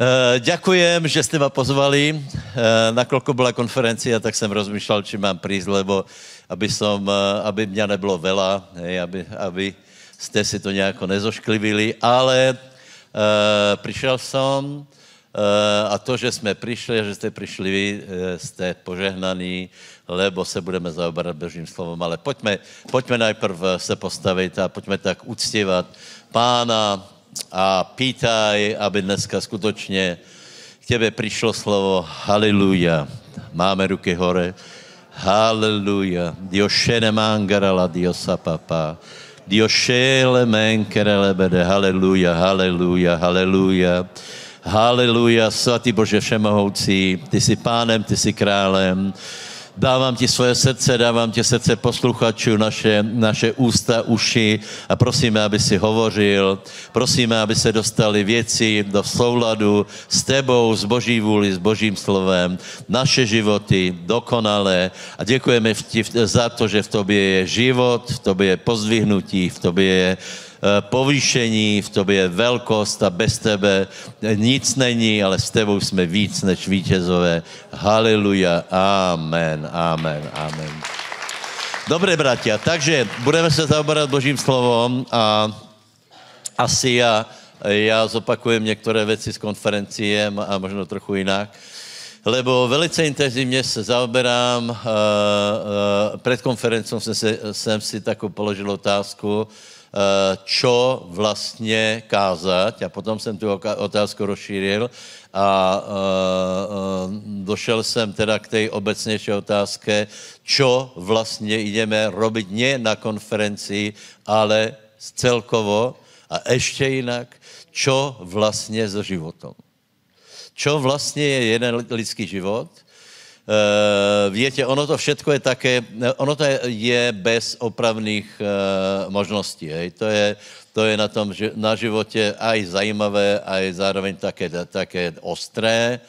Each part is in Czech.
Eh, ďakujem, že jste ma pozvali. Eh, nakolko byla konferencia, tak jsem rozmýšlel, či mám prísť, lebo aby, som, eh, aby mě nebylo vela, hej, aby, aby jste si to nějak nezošklivili, ale e, přišel jsem e, a to, že jsme přišli a že jste přišli vy, e, jste požehnaní, lebo se budeme zaoberat božím slovem, ale pojďme, pojďme najprv se postavit a pojďme tak uctívat pána, a pýtaj, aby dneska skutečně k tebe přišlo slovo Haleluja. Máme ruky hore. Haleluja. Dios šene mangarala diosa papa. Dios šele menkerelebede. Haleluja, haleluja, haleluja. Haleluja, svatý Bože všemohoucí, ty jsi pánem, ty jsi králem dávám ti svoje srdce, dávám ti srdce posluchačů, naše, naše ústa, uši a prosíme, aby si hovořil, prosíme, aby se dostali věci do souladu s tebou, s boží vůli, s božím slovem, naše životy dokonalé a děkujeme ti za to, že v tobě je život, v tobě je pozdvihnutí, v tobě je Eh, povýšení, v tobě je velkost a bez tebe nic není, ale s tebou jsme víc než vítězové. Haleluja. Amen, amen, amen. Dobré, bratia, takže budeme se zaobrat Božím slovom a asi já, já zopakujem některé věci z konferencie a možno trochu jinak lebo velice intenzivně se zaoberám. Uh, uh, před konferencou jsem si, jsem si takovou položil otázku, Eh, čo vlastně kázat. A potom jsem tu otázku rozšířil a eh, eh, došel jsem teda k té obecnější otázce, čo vlastně jdeme robit ne na konferenci, ale celkovo a ještě jinak, čo vlastně s životem. Čo vlastně je jeden lidský život – Eh, víte, ono to všetko je také, eh, ono to je bez opravných eh, možností. Hej. To, je, to je na tom, že na životě aj zajímavé, aj zároveň také, také ostré.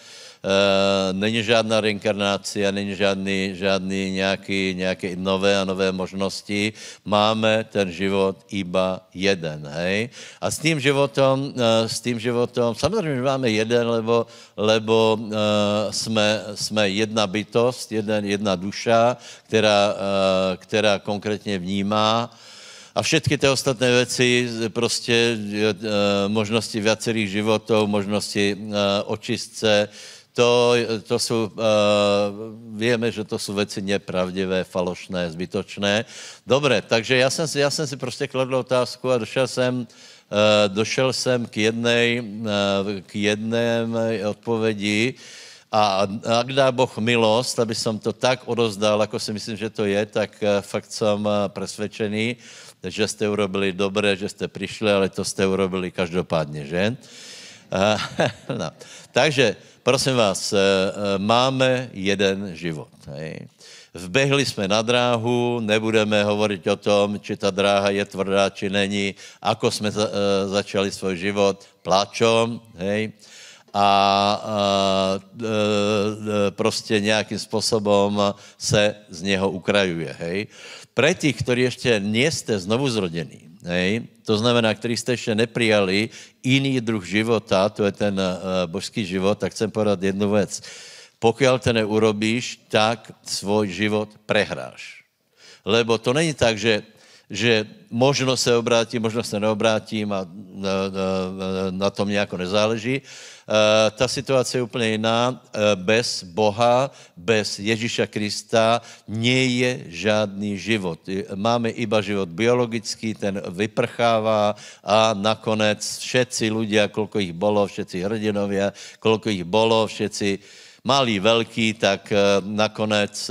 Eh, není žádná reinkarnácia, není žádný, žádný nějaký, nějaké nové a nové možnosti. Máme ten život iba jeden, hej? A s tím životom, eh, s tím životom, samozřejmě máme jeden, lebo, lebo eh, jsme, jsme jedna bytost, jeden, jedna duša, která, která konkrétně vnímá, a všechny ty ostatné věci, prostě možnosti viacerých životů, možnosti očistce, to, to jsou, uh, víme, že to jsou věci nepravdivé, falošné, zbytočné. Dobré, takže já jsem si, já jsem si prostě kladl otázku a došel jsem, uh, došel jsem k eh, jedné uh, odpovědi a, ak dá Boh milost, aby jsem to tak odozdal, jako si myslím, že to je, tak fakt jsem přesvědčený, že jste urobili dobré, že jste přišli, ale to jste urobili každopádně, že? Eh, no. Takže, prosím vás, eh, eh, máme jeden život. Hej. Vbehli jsme na dráhu, nebudeme hovorit o tom, či ta dráha je tvrdá, či není, ako jsme za, začali svůj život, pláčom, hej, a, e, e, prostě nějakým způsobem se z něho ukrajuje, hej. Pre těch, kteří ještě nejste znovu zrodení, hej? to znamená, který jste ještě neprijali, jiný druh života, to je ten uh, božský život, tak chcem podat jednu věc. Pokud to neurobíš, tak svůj život prehráš. Lebo to není tak, že, že možno se obrátím, možno se neobrátím a eh, eh, na tom nějak nezáleží, Eh, ta situace je úplně jiná. Eh, bez Boha, bez Ježíša Krista nie je žádný život. Máme iba život biologický, ten vyprchává a nakonec všetci lidé, kolko jich bolo, všetci hrdinovia, kolko jich bolo, všetci malý, velký, tak eh, nakonec,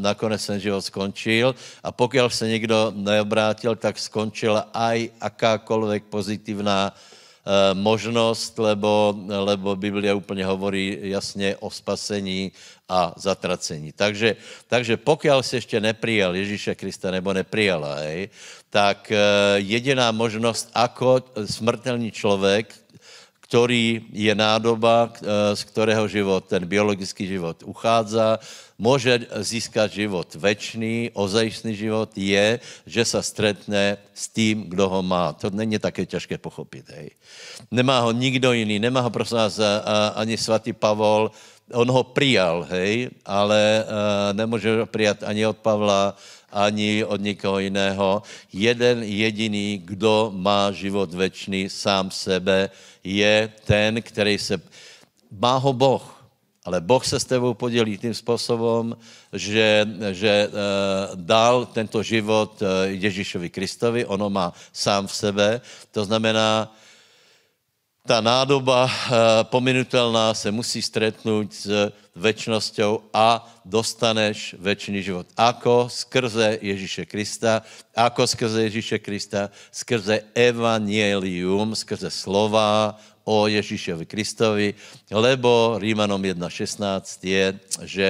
nakonec ten život skončil a pokud se někdo neobrátil, tak skončila aj jakákoliv pozitivná uh, Eh, možnost, lebo, lebo Biblia úplně hovorí jasně o spasení a zatracení. Takže, takže pokud se ještě neprijal Ježíše Krista nebo neprijala, hej, tak eh, jediná možnost, ako smrtelný člověk, který je nádoba, eh, z kterého život, ten biologický život uchádza, může získat život večný, ozajistný život je, že se stretne s tím, kdo ho má. To není také těžké pochopit. Hej. Nemá ho nikdo jiný, nemá ho prosím nás eh, eh, ani svatý Pavol, on ho přijal, hej, ale uh, nemůže ho přijat ani od Pavla, ani od nikoho jiného. Jeden jediný, kdo má život večný sám sebe, je ten, který se... Má ho Boh, ale Boh se s tebou podělí tím způsobem, že, že eh, dal tento život eh, Ježíšovi Kristovi, ono má sám v sebe, to znamená, ta nádoba eh, pominutelná se musí stretnout s večnosťou a dostaneš večný život. Ako skrze Ježíše Krista, ako skrze Ježíše Krista, skrze evangelium, skrze slova o Ježíšovi Kristovi, lebo Rímanom 1.16 je, že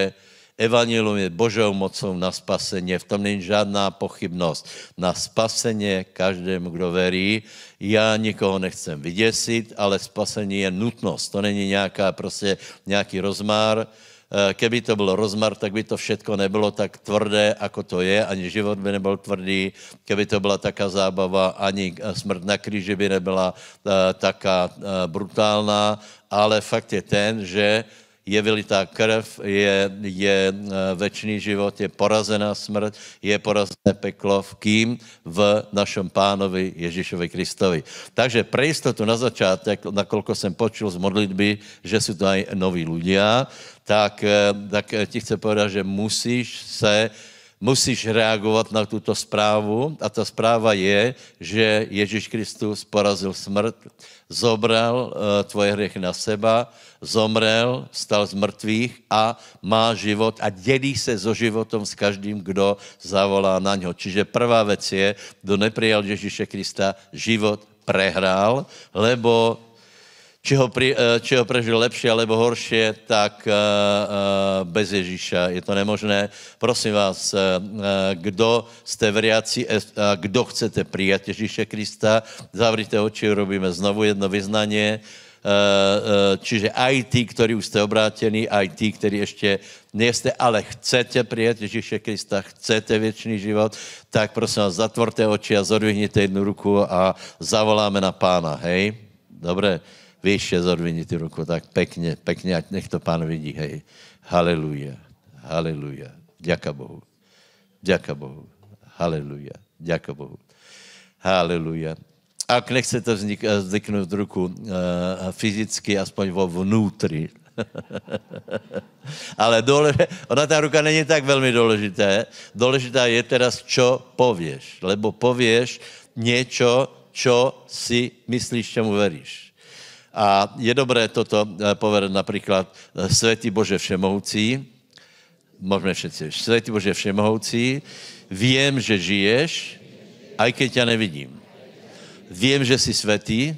Evangelium je Božou mocou na spasení. v tom není žádná pochybnost. Na spasení každému, kdo verí, já nikoho nechcem vyděsit, ale spasení je nutnost, to není nějaká, prostě nějaký rozmár, eh, keby to byl rozmar, tak by to všetko nebylo tak tvrdé, jako to je, ani život by nebyl tvrdý, keby to byla taká zábava, ani eh, smrt na kříži by nebyla eh, taká brutálná, ale fakt je ten, že je vylitá krev, je, je eh, večný život, je porazená smrt, je porazené peklo v kým? V našem pánovi Ježíšovi Kristovi. Takže pre jistotu na začátek, nakolko jsem počul z modlitby, že jsou to aj noví ľudia, tak, eh, tak ti chce povedat, že musíš se musíš reagovat na tuto zprávu a ta zpráva je, že Ježíš Kristus porazil smrt, zobral eh, tvoje hřechy na seba, zomrel, stal z mrtvých a má život a dělí se so životom s každým, kdo zavolá na něho. Čiže prvá věc je, kdo neprijal Ježíše Krista, život prehrál, lebo či ho, pri, eh, či ho prežil lepšie alebo horšie, tak eh, eh, bez Ježíša je to nemožné. Prosím vás, kdo jste veriaci a kdo chcete přijat Ježíše Krista, zavrite oči, robíme znovu jedno vyznanie. Čiže aj tí, ktorí už ste obrátení, aj tí, ktorí ešte nie ste, ale chcete přijat Ježíše Krista, chcete věčný život, tak prosím vás, zatvorte oči a zodvihnite jednu ruku a zavoláme na pána, hej? Dobré zodvini ty ruku tak pekně, pekně, ať nech to pán vidí, hej. Haleluja, haleluja, děka Bohu, děka Bohu, haleluja, děka Bohu, haleluja. A ak nechcete vznik, eh, vzniknout ruku uh, fyzicky, aspoň vo vnútri, ale dole, ona ta ruka není tak velmi důležitá. Důležitá je teraz, co pověš. Lebo pověš něco, co si myslíš, čemu veríš. A je dobré toto eh, povedat například eh, Světý Bože Všemohoucí, Můžeme všetci. Světý Bože Všemohoucí, vím, že žiješ, aj keď tě nevidím. Vím, že jsi svatý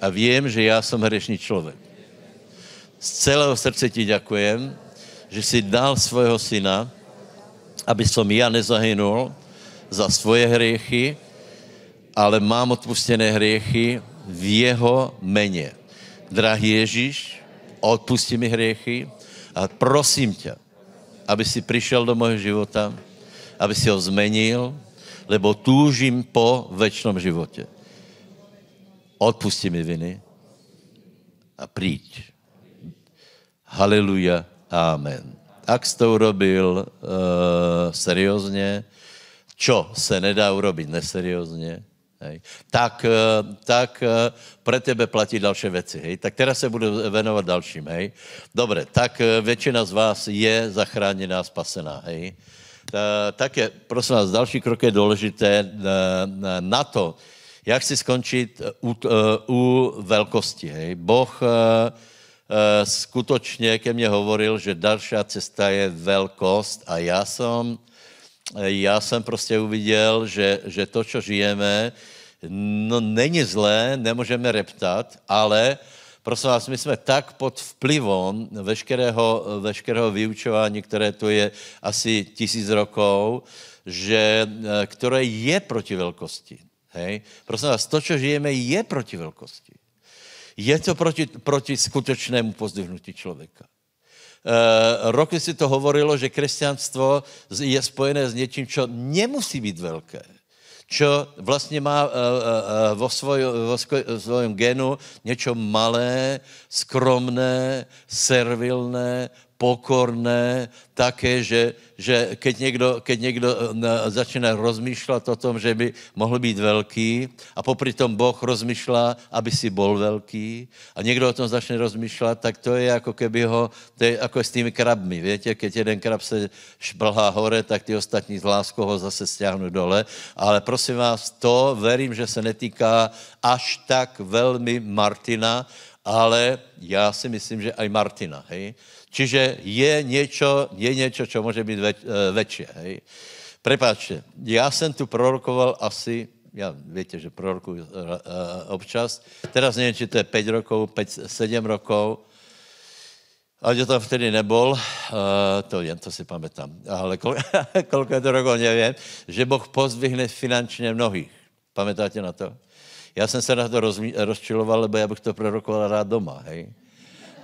a vím, že já jsem hřešný člověk. Z celého srdce ti děkujem, že jsi dal svého syna, aby som já nezahynul za svoje hriechy, ale mám odpustené hriechy v jeho meně. Drahý Ježíš, odpusti mi hriechy a prosím tě, aby si přišel do mého života, aby si ho zmenil, lebo túžím po večnom životě. Odpusti mi viny a přijď. Haleluja, amen. Ak jsi to urobil uh, seriózně, čo se nedá urobit neseriózně, hej, tak, eh, tak eh, pro tebe platí další věci. Hej. Tak teda se budu venovat dalším. Hej. Dobre, tak eh, většina z vás je zachráněná, spasená. Hej. Tak je, prosím vás, další krok je důležité na to. jak si skončit u, u velkosti. Hej. Boh skutečně ke mně hovoril, že další cesta je velkost a já jsem já jsem prostě uviděl, že, že to, co žijeme, no není zlé, nemůžeme reptat, ale prosím vás, my jsme tak pod vplyvom veškerého, veškerého vyučování, které tu je asi tisíc rokov, že, eh, které je proti velkosti. Hej? Prosím vás, to, co žijeme, je proti velkosti. Je to proti, proti skutečnému pozdvihnutí člověka. Eh, roky si to hovorilo, že křesťanstvo je spojené s něčím, co nemusí být velké čo vlastně má eh, eh, vo, svém genu něco malé, skromné, servilné, pokorné, také, že, že keď někdo, keď někdo eh, začne rozmýšlet o tom, že by mohl být velký a popri tom Boh rozmýšlá, aby si bol velký a někdo o tom začne rozmýšlet, tak to je jako keby ho, to je jako s tými krabmi, víte, keď jeden krab se šplhá hore, tak ty ostatní z láskou ho zase stáhnou dole, ale prosím vás, to verím, že se netýká až tak velmi Martina, ale já si myslím, že aj Martina, hej. Čiže je něco, je něco, co může být eh, větší. večer, hej. Prepáčte, já jsem tu prorokoval asi, já víte, že prorokuju uh, občas, teraz nevím, či to je 5 rokov, 5, 7 rokov, to tam vtedy nebol, uh, to jen, to si pamätám, ale kol, koľko je to rokov, nevím, že Boh pozvihne finančně mnohých. Pamätáte na to? Já jsem se na to roz, rozčiloval, lebo já bych to prorokoval rád doma, hej.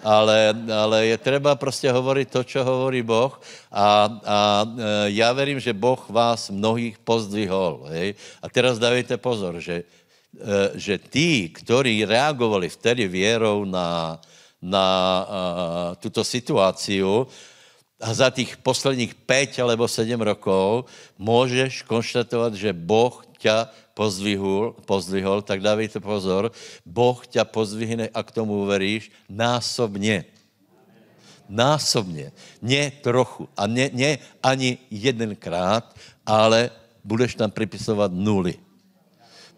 Ale, ale je třeba prostě hovorit to, co hovorí Boh a, a e, já verím, že Boh vás mnohých pozdvihol, hej. A teraz dávajte pozor, že, e, že tí, kteří reagovali vtedy věrou na, na a, e, tuto situaci, a za těch posledních 5 alebo 7 rokov můžeš konštatovat, že Boh tě pozdvihul, pozdvihol, tak dávejte pozor, Boh tě pozdvihne a k tomu veríš násobně. Násobně. Ne trochu. A ne, ne ani jedenkrát, ale budeš tam připisovat nuly.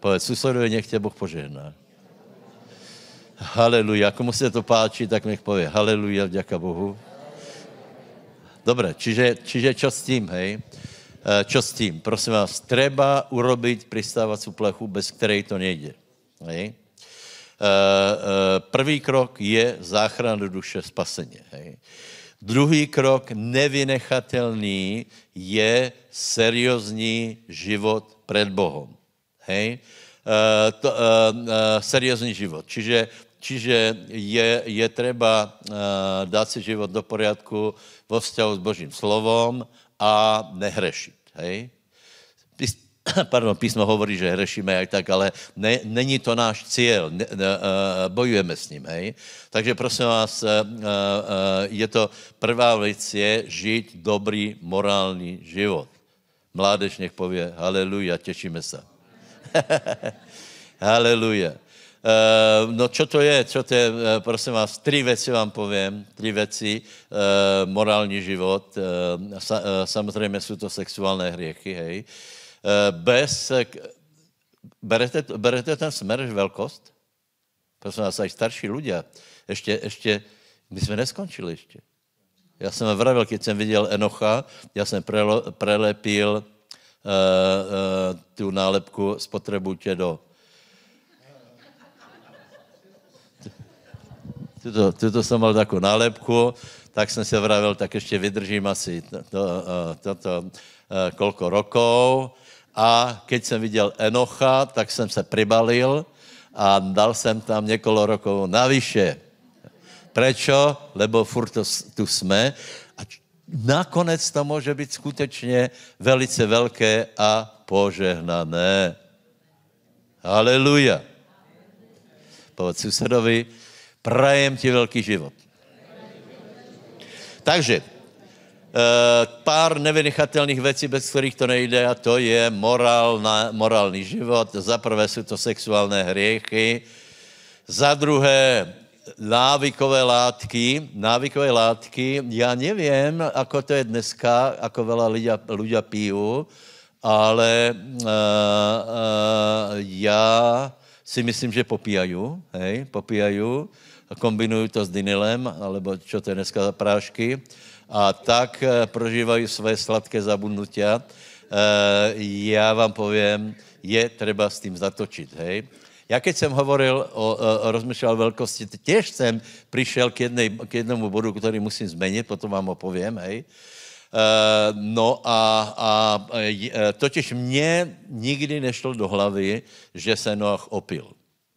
Povedz susedovi, nech tě Boh požehná. Haleluja. Komu se to páčí, tak nech pově. Haleluja, vďaka Bohu. Dobré, čiže, čiže čo s tím, hej? Eh, čo s tím? Prosím vás, treba urobiť pristávací plechu, bez které to nejde. Hej? Eh, eh, Prvý krok je záchrana duše, spasení. Hej? Druhý krok, nevynechatelný, je seriózní život před Bohem. Hej? To, uh, uh, seriózní život. Čiže Čiže je, je třeba uh, dát si život do poriadku vo vzťahu s Božím slovom, a nehrešit. Hej? Pís, pardon, písmo hovorí, že hrešíme jak tak, ale ne, není to náš cíl, ne, ne, eh, bojujeme s ním. Hej? Takže prosím vás, eh, eh, je to prvá věc je žít dobrý morální život. Mládež nech pově, haleluja, těšíme se. haleluja. Uh, no čo to je? Čo to je? Uh, prosím vás, tři věci vám povím. Tři věci. Uh, morální život. Uh, sa, uh, samozřejmě jsou to sexuální hriechy, hej. Uh, bez... Berete, berete ten smer velkost? Prosím vás, až starší lidé. Ještě, ještě, my jsme neskončili ještě. Já jsem vravil, když jsem viděl Enocha, já jsem prelo, prelepil uh, uh, tu nálepku spotřebujte do tuto, tuto jsem mal takovou nálepku, tak jsem se vravil, tak ještě vydržím asi toto to, to, to, eh, kolko rokov. A keď jsem viděl Enocha, tak jsem se pribalil a dal jsem tam několik rokov navyše. Prečo? Lebo furt to, tu jsme. A nakonec to může být skutečně velice velké a požehnané. Haleluja. Povedz sousedovi, Prajem ti velký život. Takže, eh, pár nevynechatelných věcí, bez kterých to nejde, a to je morálna, morální život. Za prvé jsou to sexuální hriechy, za druhé návykové látky, návykové látky, já nevím, ako to je dneska, ako veľa ľudia, ľudia pijú, ale uh, uh, já si myslím, že popíjají, hej, popíjají kombinují to s dinilem, alebo čo to je dneska za prášky, a tak eh, prožívají své sladké zabudnutia. Eh, já vám povím, je třeba s tím zatočit, hej. Já keď jsem hovoril o, o, o rozmýšlel velkosti, těž jsem přišel k, k jednomu bodu, který musím změnit, potom vám ho povím, hej. Uh, no a, a totiž mě nikdy nešlo do hlavy, že se Noach opil.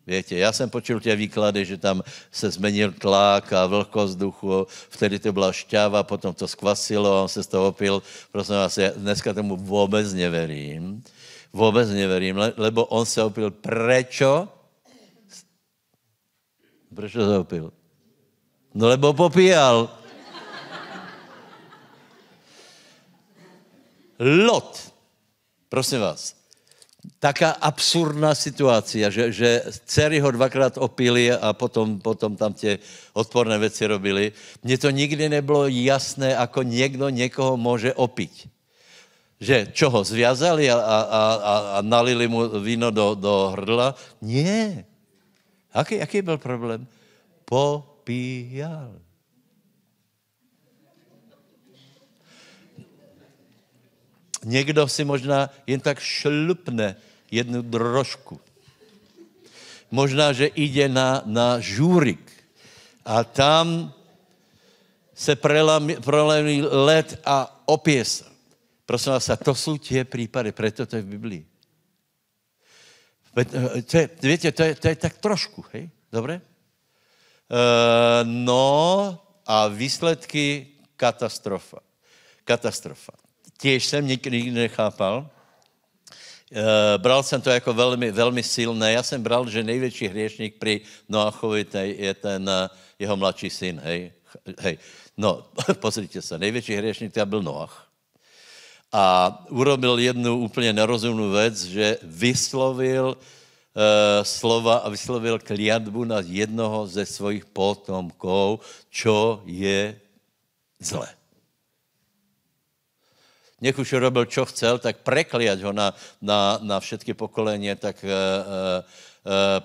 Víte, já jsem počul tě výklady, že tam se změnil tlak a vlhkost vzduchu, vtedy to byla šťáva, potom to skvasilo, on se z toho opil. Prosím vás, já dneska tomu vůbec neverím. Vůbec neverím, lebo on se opil. Prečo? Proč se opil? No lebo popíjal. Lot. Prosím vás, taká absurdná situace, že, že dcery ho dvakrát opili a potom, potom tam tě odporné věci robili. Mně to nikdy nebylo jasné, jako někdo někoho může opít. Že čo ho zviazali a, a, a, a nalili mu víno do, do hrdla? Ne. Jaký, jaký byl problém? Popíjal. Někdo si možná jen tak šlupne jednu drožku. Možná, že jde na, na žůrik a tam se prelami, prelami led a opěs. se. Prosím vás, a to jsou tě případy, proto to je v Biblii. Eh, to je, víte, to je, to je tak trošku, hej? Dobré? E, eh, no a výsledky katastrofa. Katastrofa těž jsem nikdy nechápal. E, bral jsem to jako velmi, velmi silné. Já jsem bral, že největší hřešník při Noachovi je ten eh, jeho mladší syn. Hej, hej. No, pozrite se, největší hřešník to byl Noach. A urobil jednu úplně nerozumnou věc, že vyslovil e, slova a vyslovil kliatbu na jednoho ze svojich potomků, čo je zlé. Nech už robil, čo chcel, tak prekliať ho na, na, na všetky pokolenie, tak e, e,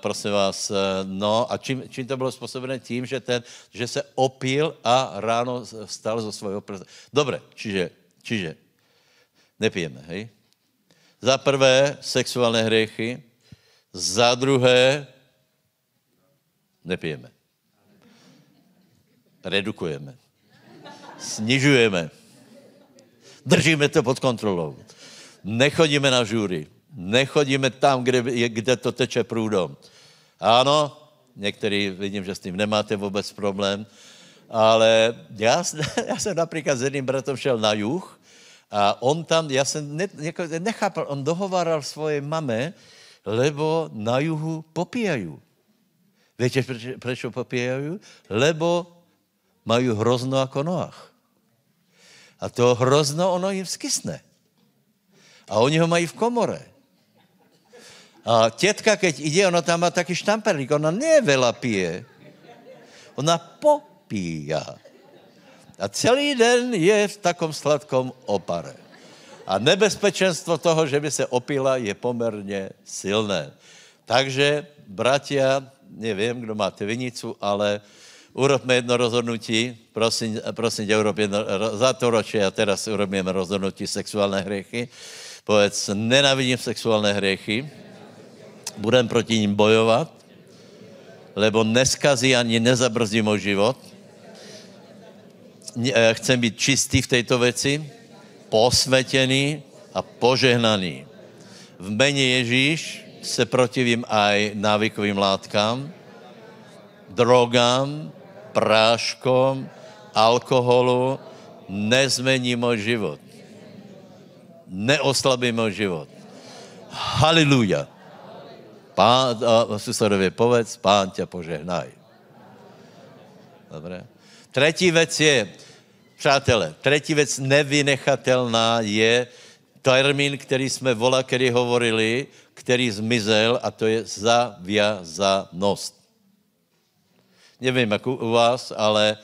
prosím vás, no a čím, čím to bylo způsobené? Tím, že, ten, že se opil a ráno vstal zo svojho prsta. Dobre, čiže, čiže nepijeme, hej? Za prvé sexuální hriechy, za druhé nepijeme. Redukujeme. Snižujeme držíme to pod kontrolou. Nechodíme na žury, nechodíme tam, kde, kde to teče průdom. Ano, některý vidím, že s tím nemáte vůbec problém, ale já, já jsem například s jedným bratom šel na juh a on tam, já jsem ne, jako nechápal, on dohováral svoje mame, lebo na juhu popíjají. Víte, proč popíjají? Lebo mají hrozno jako noach. A to hrozno ono jim skysne. A oni ho mají v komore. A tětka, keď jde, ona tam má taky štamperlík, ona nevela pije. Ona popíja. A celý den je v takom sladkom opare. A nebezpečenstvo toho, že by se opila, je poměrně silné. Takže, bratia, nevím, kdo máte vinicu, ale urobme jedno rozhodnutí, prosím, prosím tě, urob jedno, za to roče a teraz urobíme rozhodnutí sexuální hriechy. Povedz, nenávidím sexuální hriechy, budem proti ním bojovat, lebo neskazí ani nezabrzdí můj život. Eh, chcem být čistý v této věci, posvetený a požehnaný. V mene Ježíš se protivím aj návykovým látkám, drogám, práškom alkoholu nezmení můj život. Neoslabí můj život. Haliluja. Pán, a susedovi povedz, pán tě požehnaj. Dobré. Třetí věc je, přátelé, třetí věc nevynechatelná je termín, který jsme vola, který hovorili, který zmizel a to je zavězanost nevím, jak u, vás, ale,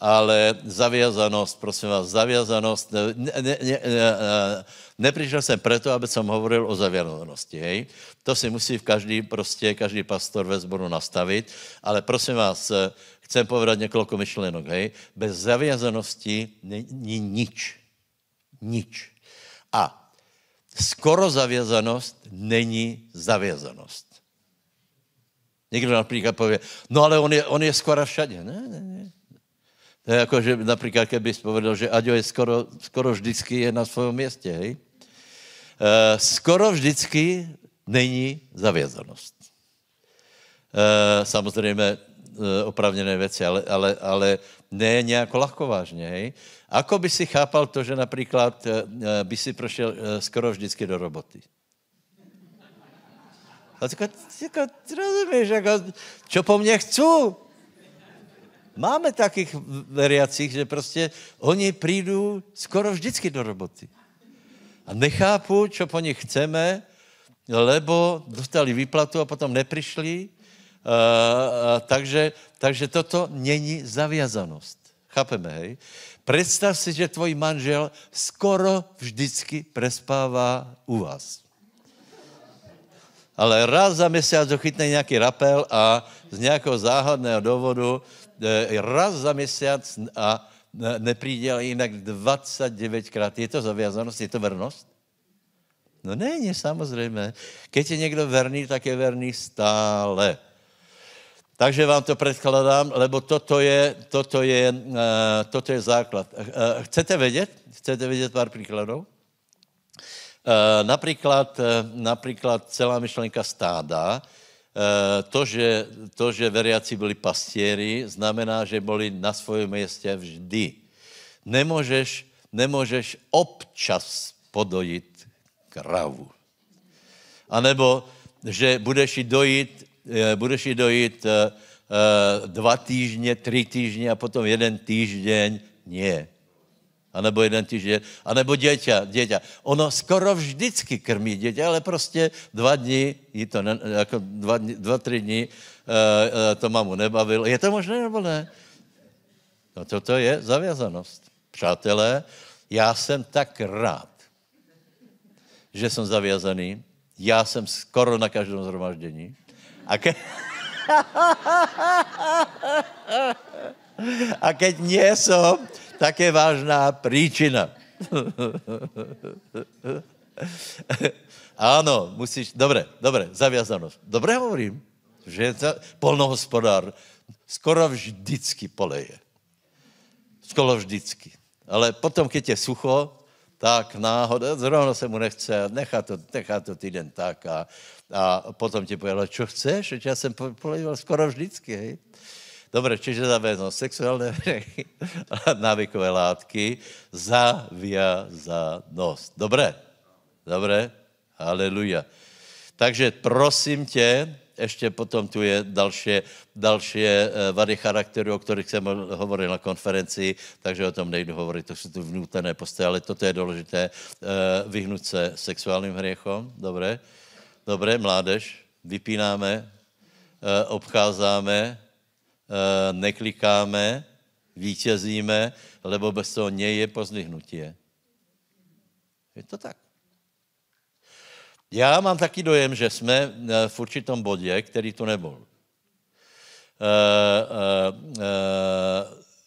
ale zaviazanost, prosím vás, zaviazanost, ne, ne, ne, ne, neprišel jsem proto, aby jsem hovoril o zaviazanosti, hej. To si musí v každý, prostě každý pastor ve sboru nastavit, ale prosím vás, chcem povedat několik myšlenok, hej. Bez zaviazanosti není nič. Nič. A skoro zavězanost není zavězanost. Někdo například pově, no ale on je, on je skoro všade. Ne, ne, ne. To je jako, že například, kdybys povedal, že Aďo je skoro, skoro vždycky je na svém městě, hej? Eh, skoro vždycky není zavězanost. Eh, samozřejmě eh, opravněné věci, ale, ale, ale ne nějak vážně. hej? Ako by si chápal to, že například by si prošel skoro vždycky do roboty? A říká, říká rozumíš, jako, čo po mně chcou? Máme takých veriacích, že prostě oni přijdou skoro vždycky do roboty. A nechápu, čo po nich chceme, lebo dostali výplatu a potom neprišli. A, a, takže, takže toto není zaviazanost. Chápeme, hej? Představ si, že tvoj manžel skoro vždycky prespává u vás ale raz za měsíc chytne nějaký rapel a z nějakého záhadného důvodu eh, raz za měsíc a nepríde, ale jinak 29krát. Je to zavězanost, Je to vernost? No není, samozřejmě. Keď je někdo verný, tak je verný stále. Takže vám to předkladám, lebo toto je, toto je, eh, toto je základ. Eh, chcete vědět? Chcete vědět pár příkladů? Eh, například eh, například celá myšlenka stáda, eh, to že, to, že veriaci byli pastěry, znamená, že byli na svojom městě vždy. Nemůžeš, nemůžeš občas podojit kravu. A nebo, že budeš ji dojít, budeš ji dojít dva týždně, tři týždně a potom jeden týždeň. Nie. A nebo jeden ti žije, a nebo děťa, děťa. Ono skoro vždycky krmí děťa, ale prostě dva dny, jí to ne, jako dva, dva, tři dny, uh, uh, to mamu nebavilo. Je to možné nebo ne? No toto je zavězanost. Přátelé, já jsem tak rád, že jsem zavězaný. Já jsem skoro na každém zhromaždění. A ke... a keď nie som, také vážná příčina. ano, musíš, dobré, dobré, zaviazanost. Dobré hovorím, že to polnohospodár skoro vždycky poleje. Skoro vždycky. Ale potom, když je sucho, tak náhoda, zrovna se mu nechce, nechá to, nechá to týden tak a, a potom ti povede, co chceš, já jsem polejoval skoro vždycky, hej. Dobre, čiže zaviazanosť. Sexuálne návykové látky, zaviazanosť. Dobré? Dobré? Haleluja. Takže prosím tě, ještě potom tu je další, další eh, vady charakteru, o kterých jsem hovoril na konferenci, takže o tom nejdu hovorit, to jsou tu vnútené postoje, ale toto je důležité, eh, vyhnout se sexuálním hriechom, dobré? Dobré, mládež, vypínáme, eh, obcházáme, Eh, neklikáme, vítězíme, lebo bez toho něj je pozdvihnutí. Je to tak. Já mám taky dojem, že jsme eh, v určitom bodě, který to nebyl. Eh,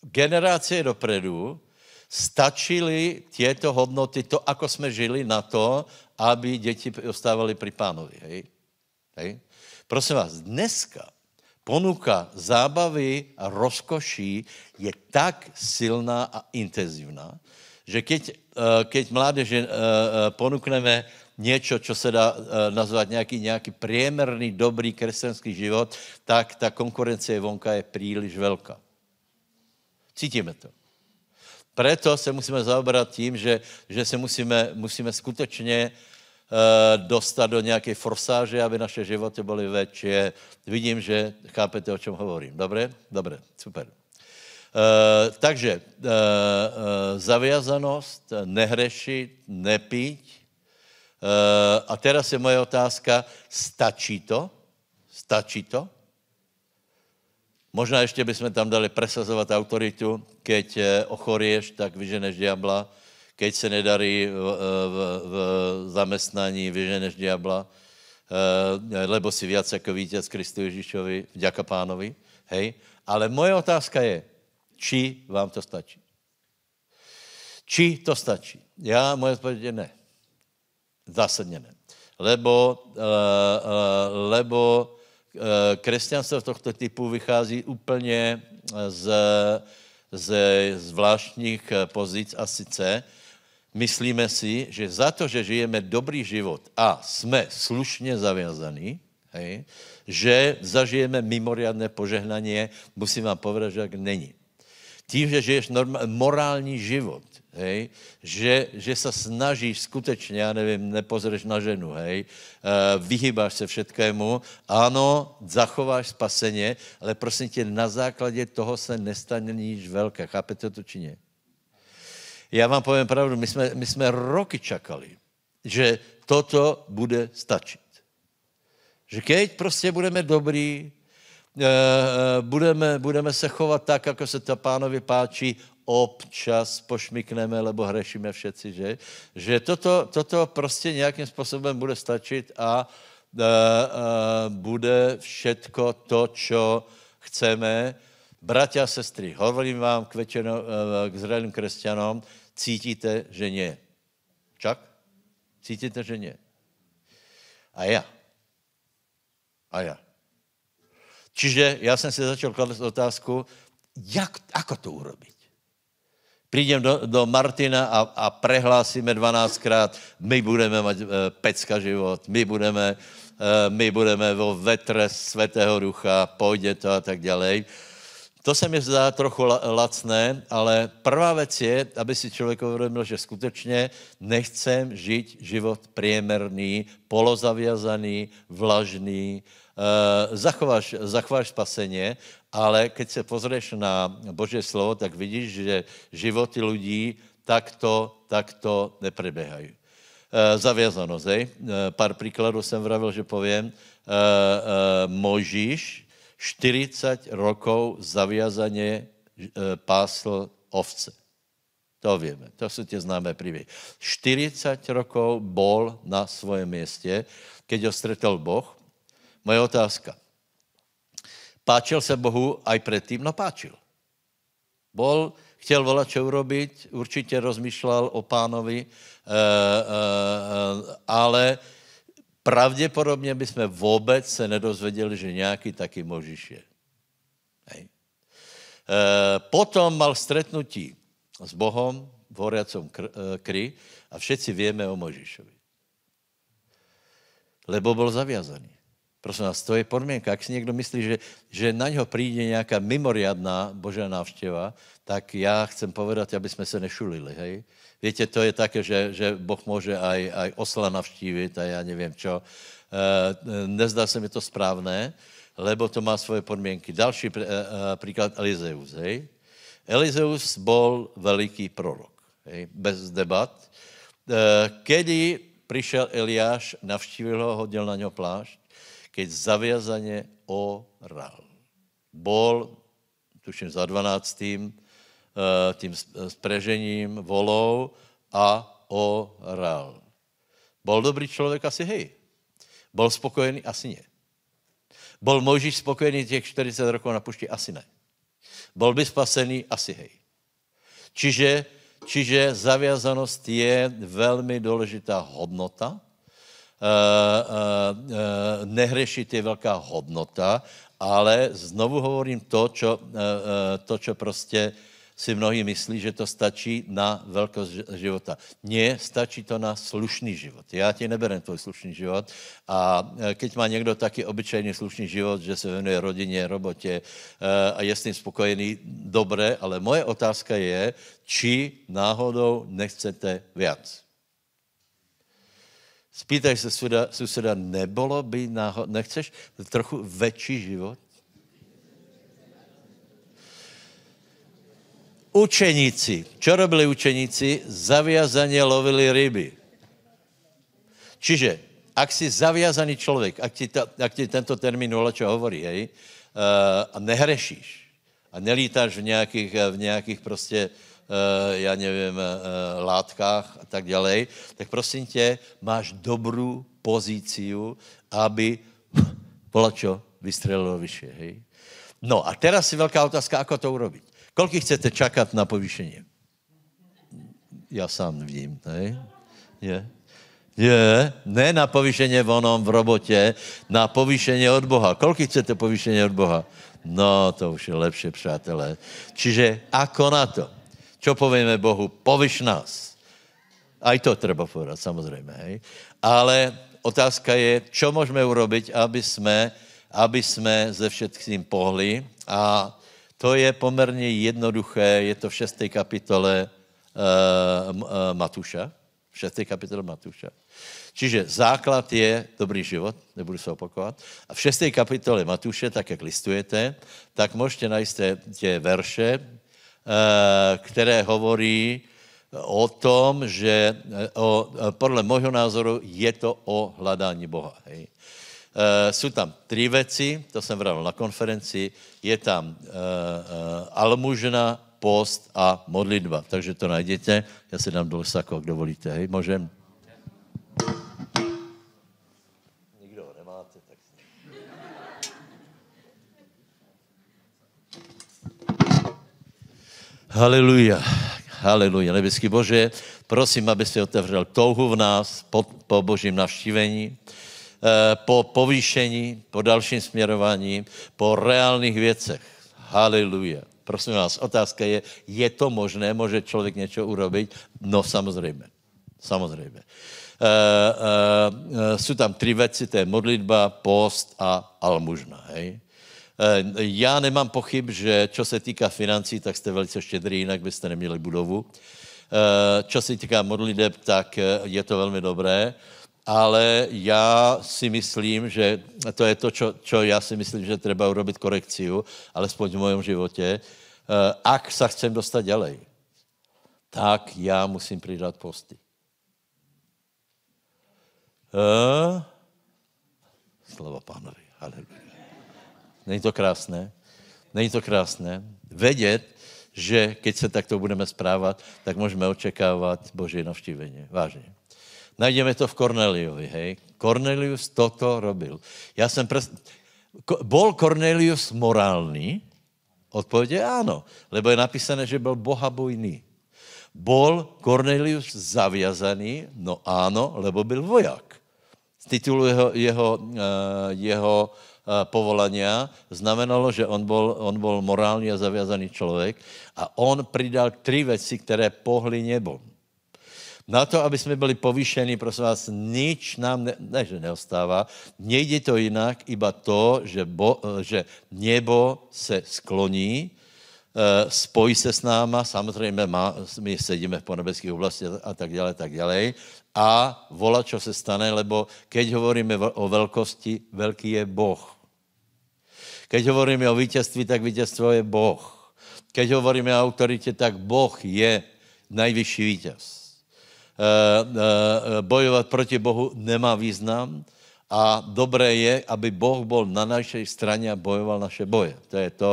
generace dopredu stačily těto hodnoty, to, ako jsme žili, na to, aby děti ostávali pri pánovi. Hej? Hej? Prosím vás, dneska ponuka zábavy a rozkoší je tak silná a intenzivná, že keď, eh, keď mládeže eh, eh, ponukneme něco, co se dá nazvat nějaký, nějaký priemerný, dobrý křesťanský život, tak ta konkurence je vonka je příliš velká. Cítíme to. Proto se musíme zaobrat tím, že, že se musíme, musíme skutečně uh, Eh, dostat do nějaké forsáže, aby naše životy byly větší. Vidím, že chápete, o čem hovorím. Dobré? Dobré, super. Uh, takže uh, uh, zaviazanost, nehrešit, nepít. Uh, a teraz je moje otázka, stačí to? Stačí to? Možná ještě bychom tam dali presazovat autoritu, keď ochorieš, tak vyženeš diabla keď se nedarí v, v, v zamestnaní, vyženeš diabla, eh, lebo si viac jako vítěz Kristu Ježíšovi, vďaka pánovi, hej? Ale moje otázka je, či vám to stačí? Či to stačí? Já, moje odpověď je ne. Zásadně ne. Lebo, eh, eh, lebo křesťanstvo tohoto typu vychází úplně z, z zvláštních pozic a sice, myslíme si, že za to, že žijeme dobrý život a jsme slušně zavězaní, hej, že zažijeme mimoriadné požehnání, musím vám povedat, že tak není. Tím, že žiješ normál, morální život, hej, že, že se snažíš skutečně, já nevím, nepozřeš na ženu, hej, eh, vyhýbáš se všetkému, ano, zachováš spaseně, ale prosím tě, na základě toho se nestane nic velké, chápete to či ne? já vám povím pravdu, my jsme, my jsme roky čakali, že toto bude stačit. Že keď prostě budeme dobrý, eh, eh, budeme, budeme se chovat tak, jako se to pánovi páčí, občas pošmikneme, lebo hrešíme všetci, že? Že toto, toto prostě nějakým způsobem bude stačit a e, e, bude všetko to, co chceme. Bratia a sestry, hovorím vám k, večerno, k zrelým křesťanům, cítíte, že nie. Čak? Cítíte, že nie. A já. A já. Čiže já jsem si začal klást otázku, jak, ako to urobit. Přijdem do, do Martina a, a prehlásíme 12krát, my budeme mít e, eh, pecka život, my budeme, e, my budeme vo vetre svatého ducha, pojde to a tak dále. To se mi zdá trochu lacné, ale prvá věc je, aby si člověk uvědomil, že skutečně nechcem žít život priemerný, polozaviazaný, vlažný, eh, zachováš, zachováš spaseně, ale keď se pozřeš na Boží slovo, tak vidíš, že životy lidí takto, takto nepreběhají. Eh, zavězanost, hej? Eh, pár příkladů jsem vravil, že povím. Možíš, 40 rokov zaviazaně e, pásl ovce. To víme, to jsou tě známé příběhy. 40 rokov bol na svém městě, keď ho stretl Boh. Moje otázka. Páčil se Bohu aj předtím? No páčil. Bol, chtěl volat, čo urobiť, určitě rozmýšlel o pánovi, e, e, ale pravděpodobně bychom vůbec se nedozvěděli, že nějaký taky Možíš je. Hej. E, potom mal stretnutí s Bohom v horiacom eh, kry a všetci víme o Možíšovi. Lebo byl zaviazaný. Prosím vás, to je podmínka. Jak si někdo myslí, že, že na něho přijde nějaká mimoriadná božá návštěva, tak já chcem povedat, aby jsme se nešulili, hej? Víte, to je také, že, že Boh může aj, aj osla navštívit a já nevím čo. Eh, nezdá se mi to správné, lebo to má svoje podmínky. Další eh, eh, příklad Elizeus, hej? Elizeus byl veliký prorok, hej? bez debat. Kedy přišel Eliáš, navštívil ho, hodil na něho plášť, keď zavězaně oral. Bol, tuším, za 12. Eh, tím eh, sprežením volou a oral. Bol dobrý člověk? Asi hej. Bol spokojený? Asi ne. Bol Mojžíš spokojený těch 40 rokov na pušti? Asi ne. Bol by spasený? Asi hej. Čiže, čiže zaviazanost je velmi důležitá hodnota. E, eh, e, e, nehřešit je velká hodnota, ale znovu hovorím to, čo, e, to, čo prostě si mnohí myslí, že to stačí na velkost života. Ne, stačí to na slušný život. Já ti neberem tvůj slušný život a e, keď má někdo taky obyčejný slušný život, že se věnuje rodině, robotě e, a je s tím spokojený, dobré, ale moje otázka je, či náhodou nechcete viac. Spýtaj se suseda, nebylo by náhodou, nechceš trochu větší život? Učeníci. Čo robili učeníci? Zaviazaně lovili ryby. Čiže, ak si zaviazaný člověk, ak ti, ta, ak ti tento termín čo hovorí, hej, uh, a nehrešíš a nelítáš v nějakých, eh, v nějakých prostě eh, já nevím, látkách a tak dále, tak prosím tě, máš dobrou pozici, aby hm, polačo vystřelilo vyše, hej? No a teraz je velká otázka, ako to urobiť. Kolik chcete čakat na povýšení? Já sám vím, ne? Je. Je, ne na povýšení onom v robotě, na povýšení od Boha. Kolik chcete povýšení od Boha? No, to už je lepší, přátelé. Čiže ako na to? Čo povíme Bohu? Povyš nás. Aj to třeba povedat, samozřejmě. Hej? Ale otázka je, čo můžeme urobiť, aby jsme, aby jsme ze všetkým pohli a to je poměrně jednoduché, je to v šesté kapitole uh, uh, Matuša. V šesté kapitole Matuša. Čiže základ je dobrý život, nebudu se opakovat. A v šesté kapitole Matuše, tak jak listujete, tak můžete najít tě verše, eh, které hovorí o tom, že o, podle mého názoru je to o hledání Boha. Hej. Eh, jsou tam tři věci, to jsem vral na konferenci, je tam uh, uh, almužna, post a modlitba. Takže to najdete, já si dám dole sako, jak dovolíte, hej, možem? ho Haleluja, haleluja, nebeský Bože, prosím, abyste otevřel touhu v nás po, po božím navštívení, Eh, po povýšení, po dalším směrování, po reálných věcech. Haleluja. Prosím vás, otázka je, je to možné, může člověk něco urobit? No samozřejmě, samozřejmě. E, e, jsou tam tři věci, to je modlitba, post a almužna, hej? Já nemám pochyb, že co se týká financí, tak jste velice štědrý, jinak byste neměli budovu. Co se týká modliteb, tak je to velmi dobré ale já si myslím, že to je to, čo, čo já si myslím, že třeba urobit korekci. alespoň v mojom životě, eh, ak se chcem dostat ďalej, tak já musím přidat posty. Eh, Slova pánovi. ale Není to krásné? Není to krásné? Vědět, že keď se takto budeme správat, tak můžeme očekávat Boží navštívení. Vážně. Najdeme to v Korneliovi, hej. Kornelius toto robil. Já jsem pres... Bol Kornelius morální? Odpověď je ano, lebo je napísané, že byl bohabojný. Bol Cornelius zavězaný? No ano, lebo byl voják. Z titulu jeho, jeho, eh, jeho eh, povolania znamenalo, že on byl on bol a zaviazaný člověk a on přidal tři věci, které pohli nebom. Na to, aby jsme byli povýšeni, prosím vás, nič nám, ne, ne že neostává, nejde to jinak, iba to, že, bo, že nebo se skloní, eh, spojí se s náma, samozřejmě má, my sedíme v ponebeských oblasti a tak dále, tak dále. A vola, čo se stane, lebo keď hovoríme o velkosti, velký je Boh. Keď hovoríme o vítězství, tak vítězstvo je Boh. Keď hovoríme o autoritě, tak Boh je nejvyšší vítěz. Eh, eh, eh, bojovat proti Bohu nemá význam a dobré je, aby Boh byl na naší straně a bojoval naše boje. To je to,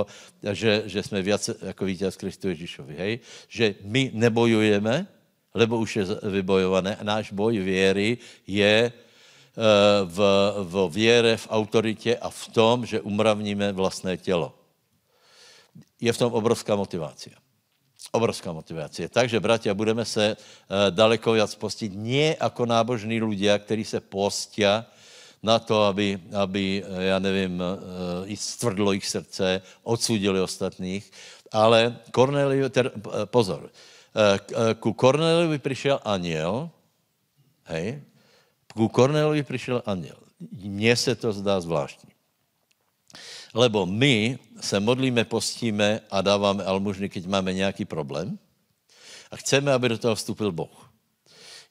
že, že jsme víc jako vítěz Kristu Ježíšovi, hej? Že my nebojujeme, lebo už je vybojované. Náš boj věry je v, v věre, v autoritě a v tom, že umravníme vlastné tělo. Je v tom obrovská motivácia. Obrovská motivace. Takže, bratia, budeme se eh, daleko viac postit, Nie jako nábožní ľudia, kteří se postia na to, aby, aby eh, já nevím, eh, stvrdlo jich srdce, odsudili ostatních. Ale Korneliu, ter, pozor, ku Korneliovi přišel aniel, hej, ku Korneliovi přišel aniel. Mně se to zdá zvláštní. Lebo my se modlíme, postíme a dáváme almužny, keď máme nějaký problém a chceme, aby do toho vstupil Boh.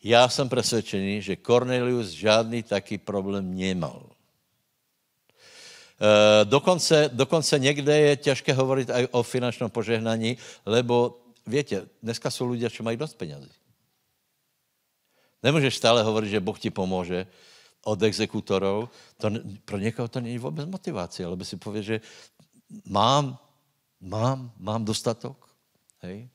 Já jsem přesvědčený, že Cornelius žádný taký problém nemal. E, dokonce, dokonce někde je těžké hovorit i o finančním požehnání, lebo větě, dneska jsou lidé, co mají dost penězí. Nemůžeš stále hovorit, že Boh ti pomůže, od exekutorů, to pro někoho to není vůbec motivace, ale by si pověděl, že mám, mám, mám dostatok. Hej?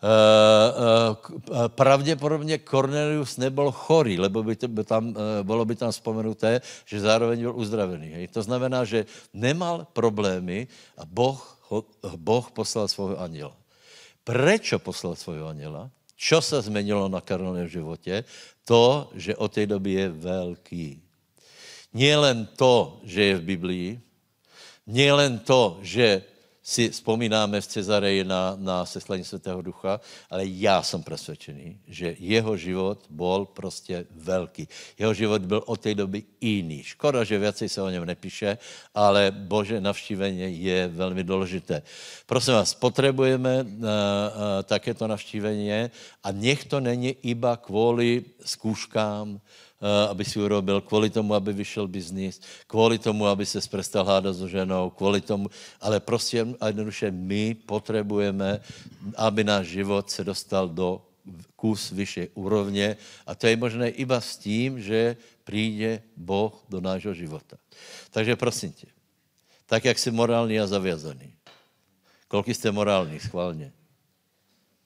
Uh, uh, pravděpodobně Cornelius nebyl chorý, lebo by, to, by tam, uh, bylo by tam vzpomenuté, že zároveň byl uzdravený. Hej? To znamená, že nemal problémy a Boh, ho, boh poslal svého anděla. Prečo poslal svého anděla? Co se změnilo na v životě? To, že od té doby je velký. Nělen to, že je v Biblii, nielen to, že si vzpomínáme v Cezareji na, na seslení Svatého Ducha, ale já jsem přesvědčený, že jeho život byl prostě velký. Jeho život byl od té doby jiný. Škoda, že věci se o něm nepíše, ale bože navštívení je velmi důležité. Prosím vás, potřebujeme uh, uh, takéto navštívení a nech to není iba kvůli zkouškám, Eh, aby si urobil, kvůli tomu, aby vyšel biznis, kvůli tomu, aby se zprestal hádat so ženou, kvůli tomu, ale prostě a jednoduše my potřebujeme, aby náš život se dostal do kus vyšší úrovně a to je možné iba s tím, že přijde Boh do nášho života. Takže prosím tě, tak jak jsi morální a zavězaný. Kolik jste morální, schválně?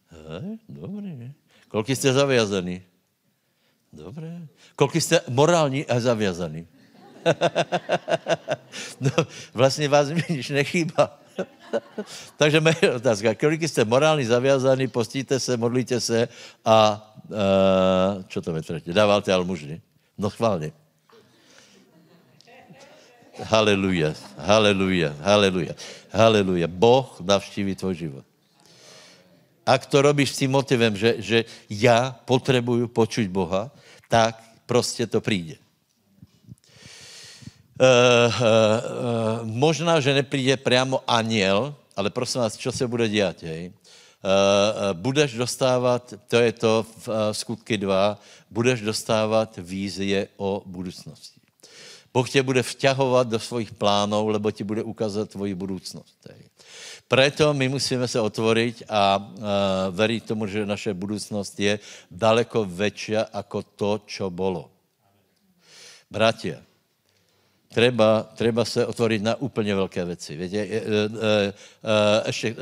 He, eh, dobrý. Kolik jste zavězaný? Dobré. Kolik jste morální a zavězaný. no, vlastně vás mi nic nechýba. Takže má otázka, kolik jste morální, zavězaný, postíte se, modlíte se a e, co to je třetí? Dáváte almužny. No chválně. Haleluja, haleluja, haleluja, haleluja. Boh navštíví tvoj život. A to robíš s tím motivem, že, že já potřebuju počuť Boha, tak prostě to přijde. E, e, možná, že nepríde priamo aniel, ale prosím vás, co se bude dělat, hej? budeš dostávat, to je to v skutky 2, budeš dostávat vízie o budoucnosti. Boh tě bude vťahovat do svojich plánů, lebo ti bude ukazovat tvoji budoucnost. Hej. Proto my musíme se otvoriť a e, verit tomu, že naše budoucnost je daleko větší jako to, co bylo. Bratia, treba, treba se otvoriť na úplně velké věci. Víte, e, e, ještě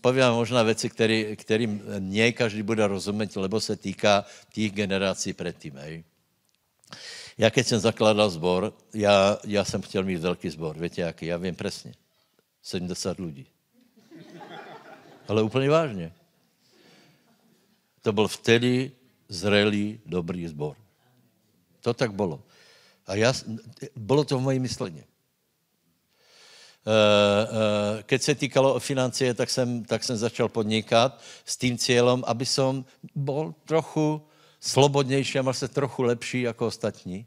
povím možná věci, který, kterým nie každý bude rozumět, lebo se týká těch generací předtím. Hej. Já, keď jsem zakládal zbor, já, já jsem chtěl mít velký zbor, víte jaký, já vím přesně. 70 lidí ale úplně vážně. To byl vtedy zrelý, dobrý zbor. To tak bylo. A já, bylo to v mojí myšlení. Eh, eh, keď se týkalo financie, tak jsem, tak jsem začal podnikat s tím cílem, aby som byl trochu slobodnější a mal se trochu lepší jako ostatní.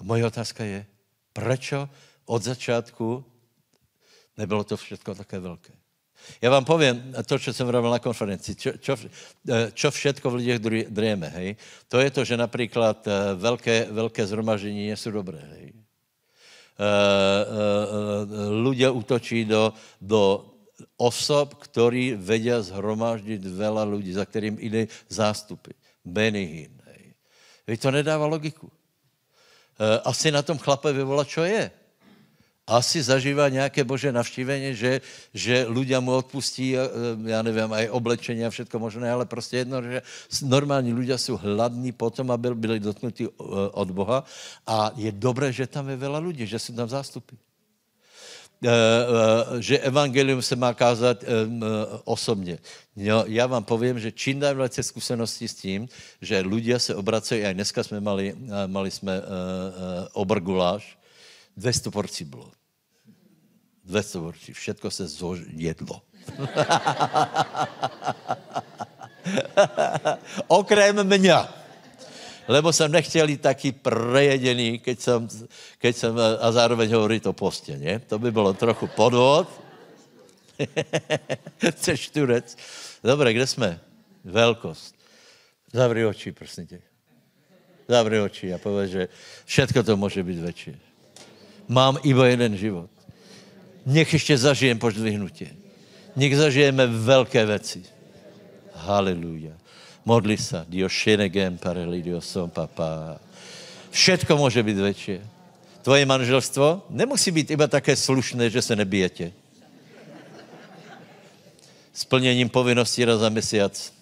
A moje otázka je, proč od začátku nebylo to všechno také velké? Já vám povím to, co jsem robil na konferenci, čo, čo, eh, čo všetko v lidech drieme, hej. To je to, že například eh, velké, velké zhromažení jsou dobré, hej. Ľudia eh, útočí do, do osob, který vedia zhromaždit veľa ľudí, za kterým jde zástupy. Benihin, hej. Vy to nedává logiku. Asi na tom chlape vyvolat, čo je asi zažívá nějaké bože navštívení, že, že ľudia mu odpustí, eh, já nevím, aj oblečení a všetko možné, ale prostě jedno, že normální lidé jsou hladní potom, aby byli dotknutí eh, od Boha a je dobré, že tam je vela lidí, že jsou tam zástupy. Eh, že evangelium se má kázat osobně. No, já vám povím, že čím dám více zkušenosti s tím, že lidé se obracejí, a dneska jsme mali, mali jsme obrguláš, 200 porcí bylo. 200 porcí. Všetko se jedlo. Okrem mě. Lebo jsem nechtěl jít taky prejedený, keď jsem, keď jsem a zároveň hovorí o postě, ne? To by bylo trochu podvod. Chceš turec. Dobré, kde jsme? Velkost. Zavři oči, prosím tě. Zavři oči a povedz, že všetko to může být větší. Mám iba jeden život. Nech ještě zažijem poždvihnutě. Nech zažijeme velké věci. Haleluja. Modli se. Dio šenegem pareli, dio som papa. Všetko může být větší. Tvoje manželstvo nemusí být iba také slušné, že se nebijete. Splněním povinností raz za měsíc.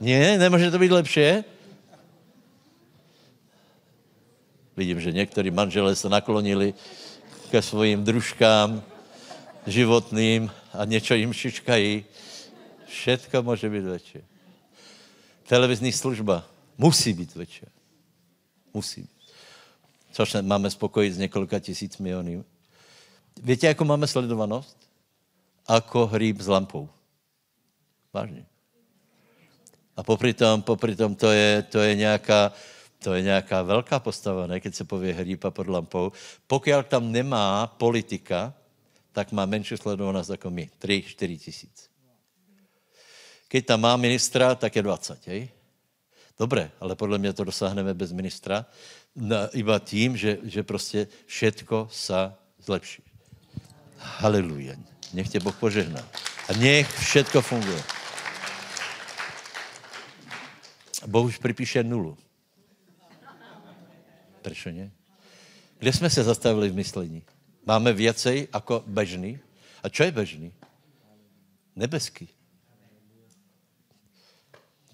Ne, nemůže to být lepší? Vidím, že někteří manželé se naklonili ke svým družkám životným a něco jim šičkají. Všetko může být větší. Televizní služba musí být větší. Musí být. Což máme spokojit s několika tisíc milionů. Víte, jakou máme sledovanost? Ako hříb s lampou. Vážně. A popri tom, to je, to je nějaká, to je nějaká velká postava, ne? Keď se pově hrýpa pod lampou. Pokud tam nemá politika, tak má menší sledovanost jako my. 3, 4 tisíc. Keď tam má ministra, tak je 20, hej? Dobré, ale podle mě to dosáhneme bez ministra, na, iba tím, že, že prostě všetko se zlepší. Haleluja. Nech tě Boh požehná. A nech všetko funguje. Bohuž připíše nulu. Prečo nie? Kde jsme se zastavili v myslení? Máme věcej jako bežný. A čo je bežný? Nebeský.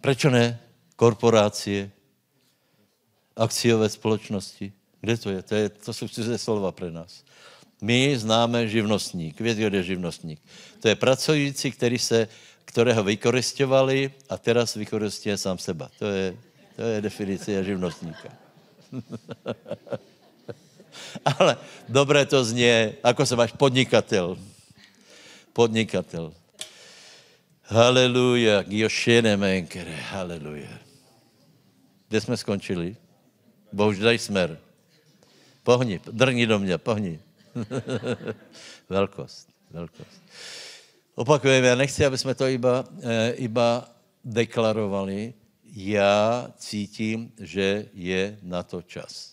Prečo ne? Korporácie, akciové společnosti. Kde to je? To, je, to jsou cizé slova pro nás. My známe živnostník, Víte, kde je živnostník. To je pracující, který se, kterého vykoristovali a teraz vykoristuje sám seba. To je, to je definice živnostníka. Ale dobré to zně, jako se máš podnikatel. Podnikatel. Haleluja, Jošine Menkere, haleluja. Kde jsme skončili? Bohužel daj smer. Pohni, drni do mě, pohni. velkost, velkost. Opakujeme, já nechci, aby jsme to iba, eh, iba deklarovali, já cítím, že je na to čas.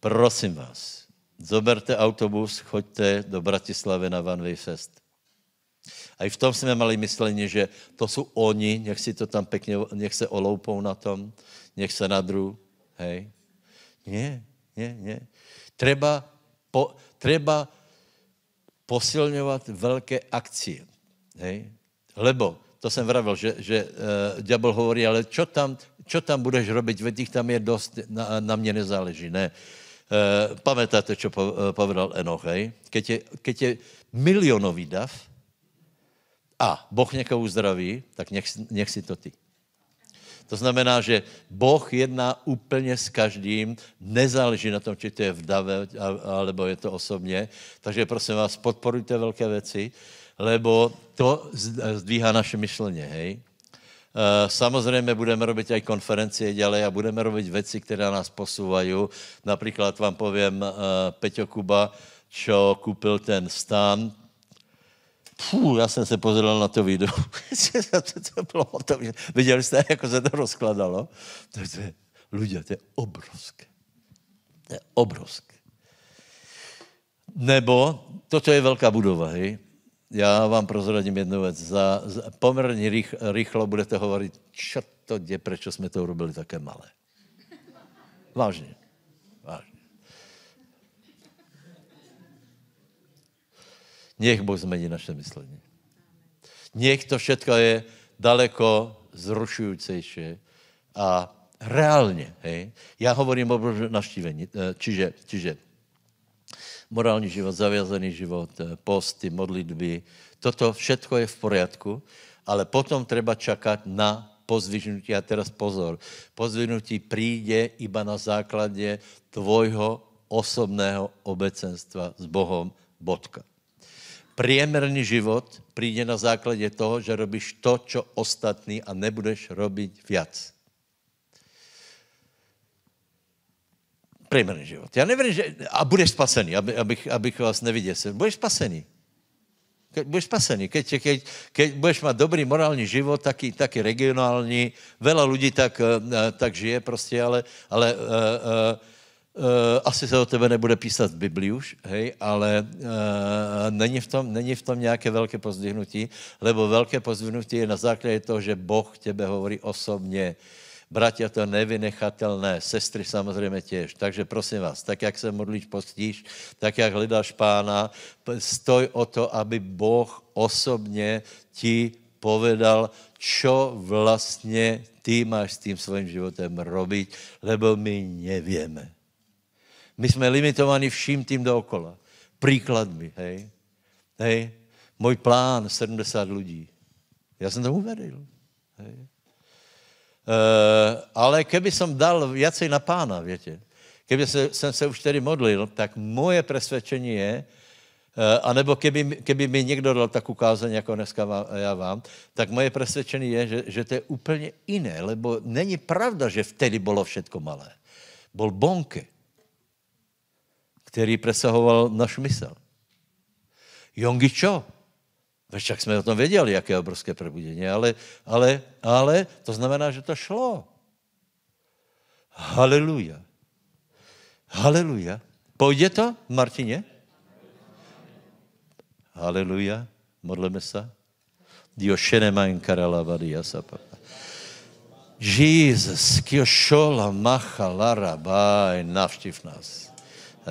Prosím vás, zoberte autobus, choďte do Bratislavy na Van Fest. A i v tom jsme mali myšlení, že to jsou oni, nech si to tam pěkně, nech se oloupou na tom, nech se nadru, hej. Ne, ne, ne. Treba, po, treba posilňovat velké akcie, hej. Lebo to jsem vravil, že, že uh, ďábel hovorí, ale čo tam, čo tam budeš robit, ve těch tam je dost, na, na mě nezáleží, ne. Uh, pamätáte, čo po, uh, povedal Enoch, hej? Keď je, keď je milionový dav a Boh někoho uzdraví, tak nech, nech si to ty. To znamená, že Boh jedná úplně s každým, nezáleží na tom, či to je v dave, alebo je to osobně. Takže prosím vás, podporujte velké věci lebo to eh, zdvíhá naše myšlenie, hej. Eh, samozřejmě budeme robiť aj konferencie ďalej a budeme robiť veci, které nás posouvají. Například vám povím eh, Peťo Kuba, čo koupil ten stan. Fú, já jsem se pozrel na to video. to, to bylo viděli jste, jak se to rozkladalo? To je, ľudia, to je obrovské. To je obrovské. Nebo, toto je velká budova, hej? já vám prozradím jednu věc. Za, za poměrně rych, rychlo budete hovorit, co to je, proč jsme to urobili také malé. Vážně. Vážně. Nech Bůh změní naše myšlení. Nech to všechno je daleko zrušujícejší a reálně. Hej? Já hovorím o naštívení. Eh, čiže, čiže morální život, zavězený život, eh, posty, modlitby. Toto všetko je v poriadku, ale potom treba čakat na pozvyžnutí. A teraz pozor, pozvyžnutí přijde iba na základě tvojho osobného obecenstva s Bohom, bodka. Priemerný život přijde na základě toho, že robíš to, čo ostatní a nebudeš robiť viac. Primární život. Já nevím, že... A budeš spasený, aby, abych, abych vás neviděl. Budeš spasený. Ke, budeš spasený. Keď, keď, keď budeš mít dobrý morální život, taky, taky regionální, vela lidí tak, eh, tak žije prostě, ale, ale uh, uh, uh, asi se o tebe nebude písat v Biblii už, hej, ale uh, není, v tom, není v tom nějaké velké pozdvihnutí, lebo velké pozdvihnutí je na základě toho, že Boh tebe hovorí osobně. Uh, Bratia to nevynechatelné, sestry samozřejmě těž. Takže prosím vás, tak jak se modlíš, postíš, tak jak hledáš pána, stoj o to, aby Boh osobně ti povedal, co vlastně ty máš s tím svým životem robiť, lebo my nevíme. My jsme limitovaní vším tím dookola. mi, hej. Hej, můj plán 70 lidí. Já jsem to uvedl. Hej. Eh, ale keby som dal viacej na pána, viete, keby se, jsem se už tedy modlil, tak moje presvědčení je, eh, a nebo keby, keby mi někdo dal tak ukázání, jako dneska vám, já vám, tak moje přesvědčení je, že, že to je úplně jiné, lebo není pravda, že vtedy bylo všetko malé. Bol Bonke, který presahoval naš mysl. Jongi však jsme o tom věděli, jaké je obrovské probudění, ale, ale, ale to znamená, že to šlo. Haleluja. Haleluja. Pojde to, Martině? Haleluja. Modleme se. Dios šenema enkaralavadia sapapa. Jesus, kiošola macha larabaj, navštiv nás.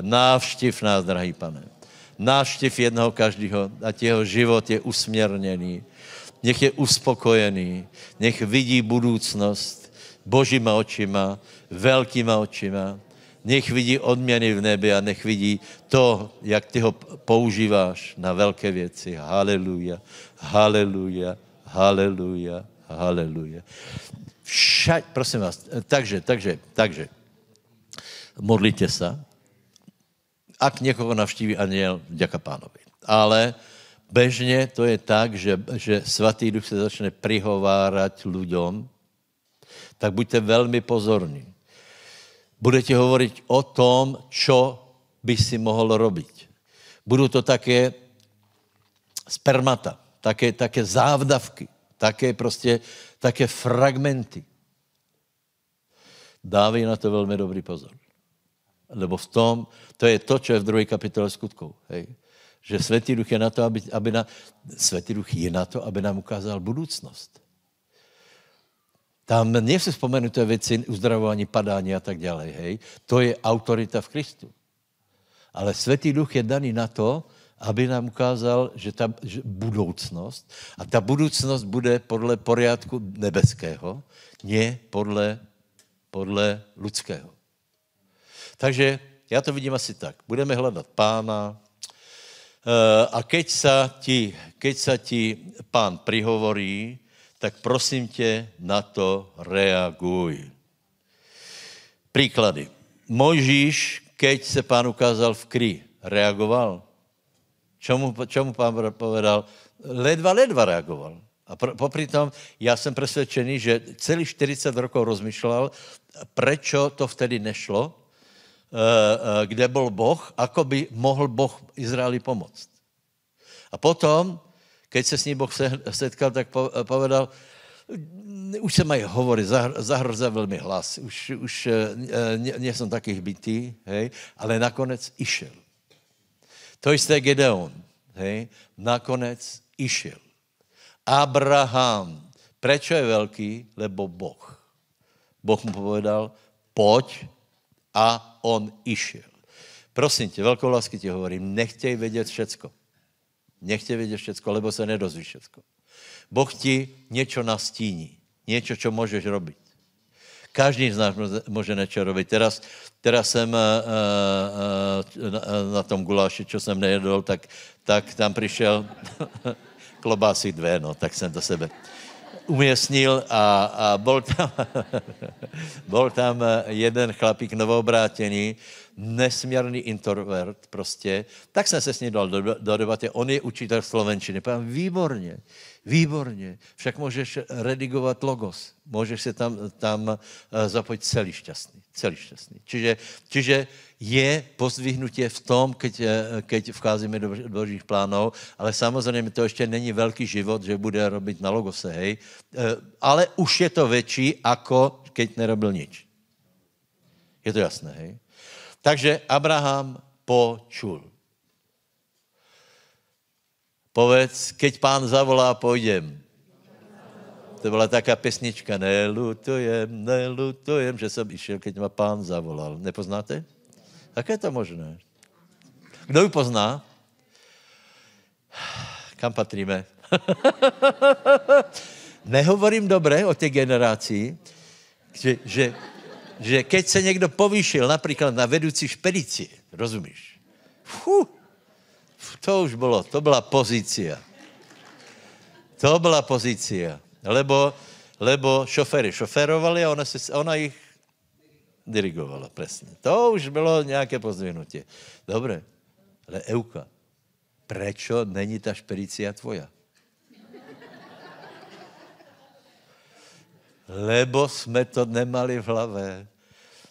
Navštiv nás, drahý pane návštěv jednoho každého, ať jeho život je usměrněný. Nech je uspokojený, nech vidí budoucnost božíma očima, velkýma očima. Nech vidí odměny v nebi a nech vidí to, jak ty ho používáš na velké věci. Haleluja, haleluja, haleluja, haleluja. Však, prosím vás, takže, takže, takže, modlíte se, ak někoho navštíví aniel, děka pánovi. Ale bežně to je tak, že, že svatý duch se začne prihovárat lidem, tak buďte velmi pozorní. Budete hovorit o tom, co by si mohl robiť. Budou to také spermata, také, také závdavky, také prostě, také fragmenty. Dávej na to velmi dobrý pozor. Lebo v tom, to je to, co je v druhé kapitole skutků. Hej? Že Světý Duch je na to, aby, aby na, Světý Duch je na to, aby nám ukázal budoucnost. Tam nejsou vzpomenuté věci uzdravování, padání a tak dále. Hej? To je autorita v Kristu. Ale Světý Duch je daný na to, aby nám ukázal, že ta že budoucnost, a ta budoucnost bude podle poriadku nebeského, ne podle, podle ludského. Takže já to vidím asi tak. Budeme hledat pána eh, a keď sa ti, keď sa ti pán prihovorí, tak prosím tě, na to reaguj. Příklady. Mojžíš, keď se pán ukázal v kry, reagoval. Čemu, čemu pán povedal? Ledva, ledva reagoval. A pro, popri tom, já jsem přesvědčený, že celý 40 rokov rozmýšlel, prečo to vtedy nešlo, Eh, eh, kde byl Boh, ako by mohl Boh Izraeli pomoct. A potom, keď se s ním Boh setkal, tak eh, povedal, mm, už se mají hovory, zahrze velmi hlas, už, už nejsem takých bytý, hej, ale nakonec išel. To jste Gedeon, hej, nakonec išel. Abraham, Prečo je velký? Lebo Boh. Boh mu povedal, pojď a on išel. Prosím tě, velkou lásky ti hovorím, nechtěj vědět všecko. Nechtěj vědět všecko, lebo se nedozví všecko. Boh ti něco nastíní, něco, co můžeš robit. Každý z nás může něco robit. Teraz, teraz jsem uh, uh, na, na tom guláši, co jsem nejedl, tak, tak tam přišel klobásy dvě, no, tak jsem do sebe uměstnil a, a byl, tam, byl tam jeden chlapík novoobrátený, nesmírný introvert prostě, tak jsem se s ním dal do, do debaty, on je učitel slovenčiny, pán výborně, Výborně. Však můžeš redigovat logos. Můžeš se tam, tam eh, zapojit celý šťastný. Celý šťastný. Čiže, čiže je pozvihnutě v tom, keď, eh, keď vcházíme do božích plánov, ale samozřejmě to ještě není velký život, že bude robit na logose, hej. Eh, ale už je to větší, ako keď nerobil nič. Je to jasné, hej. Takže Abraham počul. Povedz, keď pán zavolá, pojdem. To byla taká pesnička, nelutujem, nelutujem, že jsem išel, keď ma pán zavolal. Nepoznáte? Jak je to možné? Kdo ji pozná? Kam patríme? Nehovorím dobré o těch generaci, že, že, že keď se někdo povýšil například na vedoucí špedici, rozumíš? Fuh, to už bylo, to byla pozícia. To byla pozícia. Lebo, lebo šoféry šoférovali a ona, si, ona jich dirigovala, přesně. To už bylo nějaké pozdvihnutí. Dobré, ale Euka, proč není ta špedícia tvoja? Lebo jsme to nemali v hlavě.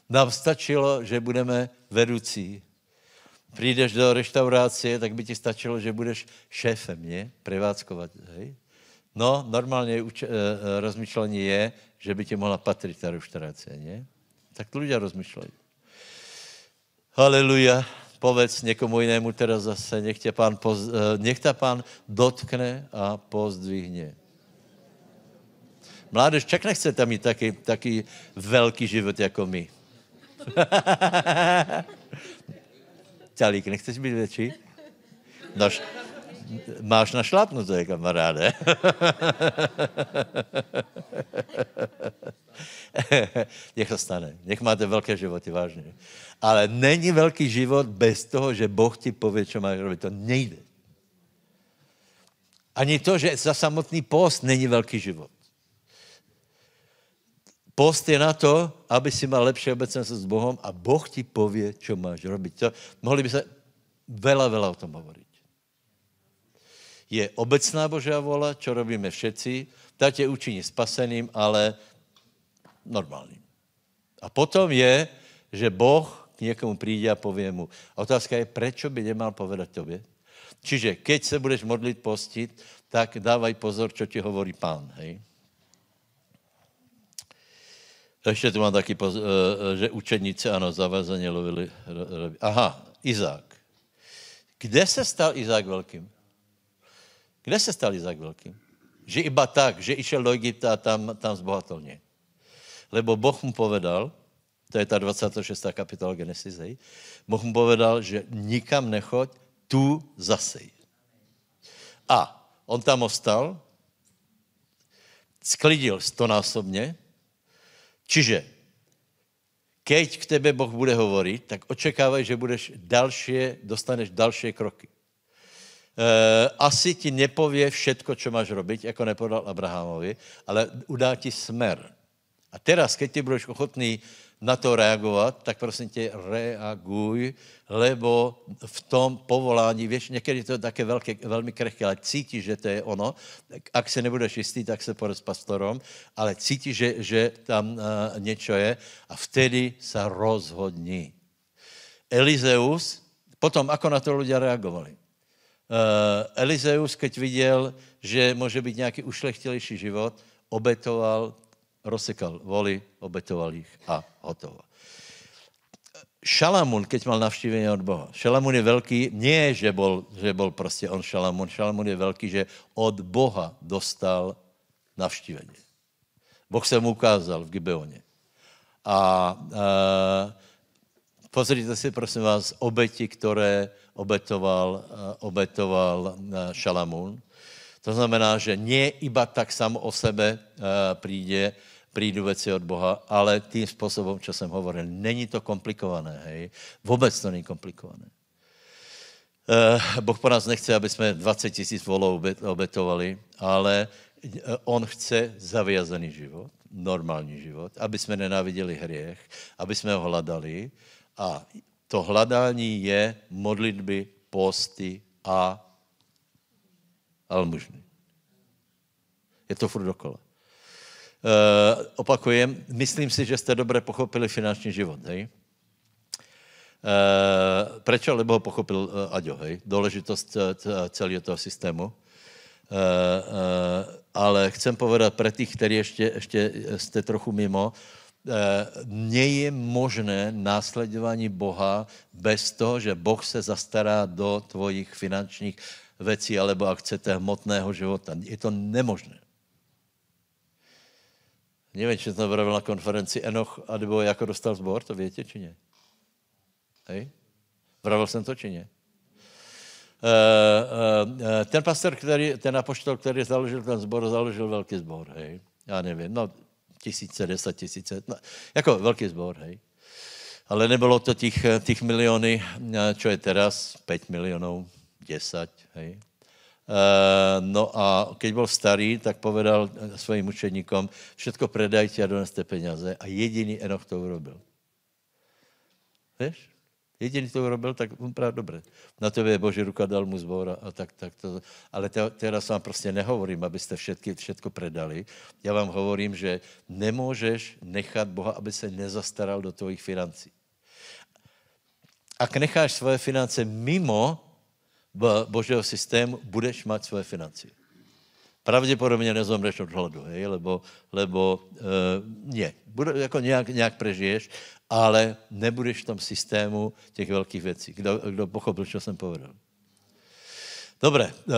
Nám stačilo, že budeme vedoucí přijdeš do restaurace, tak by ti stačilo, že budeš šéfem, ne? Prevádzkovat, hej? No, normálně uč- e, eh, eh, rozmýšlení je, že by ti mohla patřit ta restaurace, ne? Tak to lidé rozmýšlejí. Haleluja. Povedz někomu jinému teda zase, nech, tě pán poz, eh, nech ta pán dotkne a pozdvihne. Mládež čak nechcete mít taky, taky velký život jako my. Calík, nechceš být větší? Naš, máš našlápnuté, kamaráde. Nech to stane. Nech máte velké životy, vážně. Ale není velký život bez toho, že Boh ti pově, co máš robit. To nejde. Ani to, že za samotný post není velký život. Post je na to, aby si mal lepší obecenstvo s Bohom a Boh ti pově, co máš robiť. To, mohli by se vela, vela o tom hovorit. Je obecná Božá vola, čo robíme všetci, ta tě učiní spaseným, ale normálním. A potom je, že Boh k někomu přijde a pově mu. A otázka je, proč by nemal povedat tobě? Čiže keď se budeš modlit, postit, tak dávaj pozor, co ti hovorí pán. Hej? Ještě tu mám taky, eh, eh, že učeníci, ano, zavazeně lovili. Aha, Izák. Kde se stal Izák velkým? Kde se stal Izák velkým? Že iba tak, že išel do Egypta a tam, tam zbohatelně. Lebo Boh mu povedal, to je ta 26. kapitola Genesis, hej, Boh mu povedal, že nikam nechoď, tu zasej. A on tam ostal, sklidil stonásobně, Čiže, keď k tebe Boh bude hovorit, tak očekávaj, že budeš další, dostaneš další kroky. E, asi ti nepově všetko, co máš robiť, jako nepodal Abrahamovi, ale udá ti smer. A teraz, keď ti budeš ochotný na to reagovat, tak prosím tě, reaguj, lebo v tom povolání, věš, někdy to je také velké, velmi krehké, ale cítíš, že to je ono. Ak se nebudeš jistý, tak se pojď s pastorom, ale cítíš, že, že tam uh, něco je a vtedy se rozhodni. Elizeus, potom, ako na to lidé reagovali. Uh, Elizeus, keď viděl, že může být nějaký ušlechtilejší život, obetoval rozsekal voli, obetoval jich a hotovo. Šalamun, keď mal navštívení od Boha. Šalamun je velký, nie, že bol, že bol prostě on Šalamun, Šalamun je velký, že od Boha dostal navštívení. Boh se mu ukázal v Gibeoně. A e, pozrite si, prosím vás, obeti, které obetoval, e, obetoval e, Šalamun. To znamená, že nie iba tak samo o sebe e, přijde, přijdu věci od Boha, ale tím způsobem, co jsem hovoril. Není to komplikované, hej? Vůbec to není komplikované. boh eh, po nás nechce, aby jsme 20 tisíc volů obetovali, ale eh, on chce zavězený život, normální život, aby jsme nenáviděli hriech, aby jsme ho hledali a to hledání je modlitby, posty a almužny. Je to furt dokola. Eh, opakujem, myslím si, že jste dobře pochopili finanční život, hej? Uh, Proč? Lebo ho pochopil uh, Aďo, hej? Důležitost uh, celého toho systému. Ale chcem povedat pro těch, kteří ještě, ještě jste trochu mimo, nie je možné následování Boha bez toho, že Boh se zastará do tvojich finančních věcí, alebo ak chcete hmotného života. Je to nemožné. Nevím, či jsem byl na konferenci Enoch, nebo jako dostal zbor, to větě, či ne? Hej? Vravil jsem to, či ne? Eh, eh, ten pastor, který, ten apoštol, který založil ten zbor, založil velký zbor, hej. Já nevím, no tisíce, deset tisíce, no, jako velký zbor, hej. Ale nebylo to těch, eh, těch miliony, čo je teraz, 5 milionů, 10, hej. Eh, no a keď byl starý, tak povedal svým učeníkom, všetko predajte a doneste peněze. A jediný Enoch to urobil. Víš? Jediný to urobil, tak on právě dobré. Na tebe je Boží ruka, dal mu zbor a tak, tak to. Ale te, teraz vám prostě nehovorím, abyste všetky, všetko predali. Já vám hovorím, že nemůžeš nechat Boha, aby se nezastaral do tvojich financí. Ak necháš svoje finance mimo božího systému, budeš mít svoje financie. Pravděpodobně nezomřeš od hladu, hej, lebo, lebo uh, ne, bude, jako nějak, nějak prežiješ, ale nebudeš v tom systému těch velkých věcí. Kdo, kdo pochopil, co jsem povedal? Dobré, uh, uh,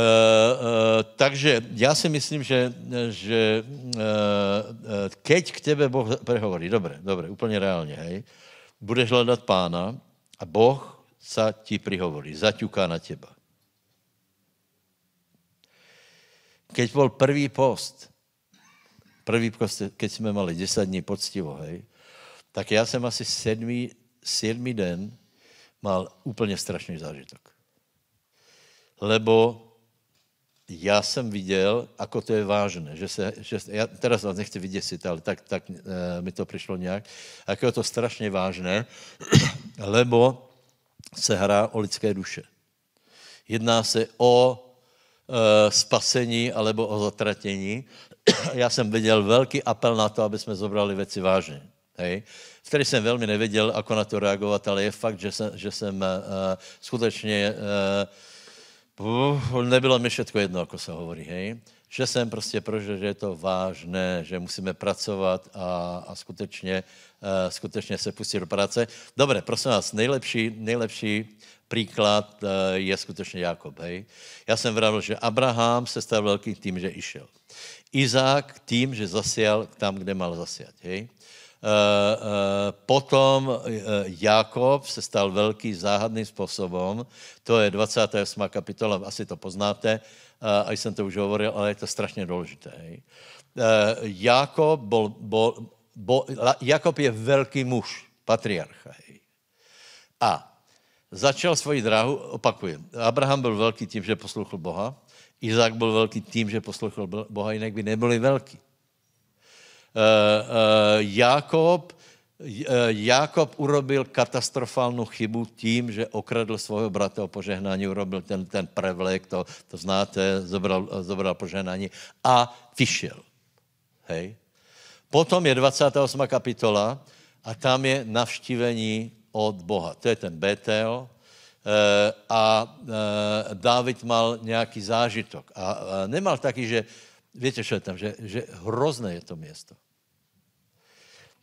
takže já si myslím, že, že uh, keď k tebe Boh prehovorí, dobré, dobré, úplně reálně, hej, budeš hledat pána a Boh sa ti prihovorí, zaťuká na teba. keď byl prvý post, prvý post, keď jsme mali 10 dní poctivo, hej, tak já jsem asi sedmý, sedmý den mal úplně strašný zážitok. Lebo já jsem viděl, ako to je vážné, že se, že, já teraz vás nechci vyděsit, ale tak, tak e, mi to přišlo nějak, Jak je to strašně vážné, lebo se hrá o lidské duše. Jedná se o Eh, spasení alebo o zatratení. Já jsem viděl velký apel na to, aby jsme zobrali věci vážně. Hej. Který jsem velmi nevěděl, ako na to reagovat, ale je fakt, že jsem, že jsem uh, skutečně... Eh, uh, nebylo mi všechno jedno, ako se hovorí, hej. Že jsem prostě prožil, že je to vážné, že musíme pracovat a, a skutečně, uh, skutečně se pustit do práce. Dobré, prosím vás, nejlepší, nejlepší příklad eh, je skutečně Jakob, hej. Já jsem vravil, že Abraham se stal velký tím, že išel. Izák tím, že zasial tam, kde mal zasiat, hej. Eh, eh, potom Jakob se stal velký záhadným způsobem, to je 28. kapitola, asi to poznáte, a jsem to už hovoril, ale je to strašně důležité. Hej. Jakob, bol, bol, bol, Jakob je velký muž, patriarcha. Hej. A začal svoji dráhu, opakuje. Abraham byl velký tím, že poslouchal Boha, Izák byl velký tím, že poslouchal Boha, jinak by nebyli velký. Uh, eh, uh, eh, Jakob, uh, eh, Jakob urobil katastrofálnu chybu tím, že okradl svého brata o požehnání, urobil ten, ten prevlek, to, to znáte, zobral, zobral požehnání a vyšel. Hej. Potom je 28. kapitola a tam je navštívení od Boha. To je ten Betel. Eh, a eh, David mal nějaký zážitok. A nemal taky, že, víte, co je tam, že, že hrozné je to město.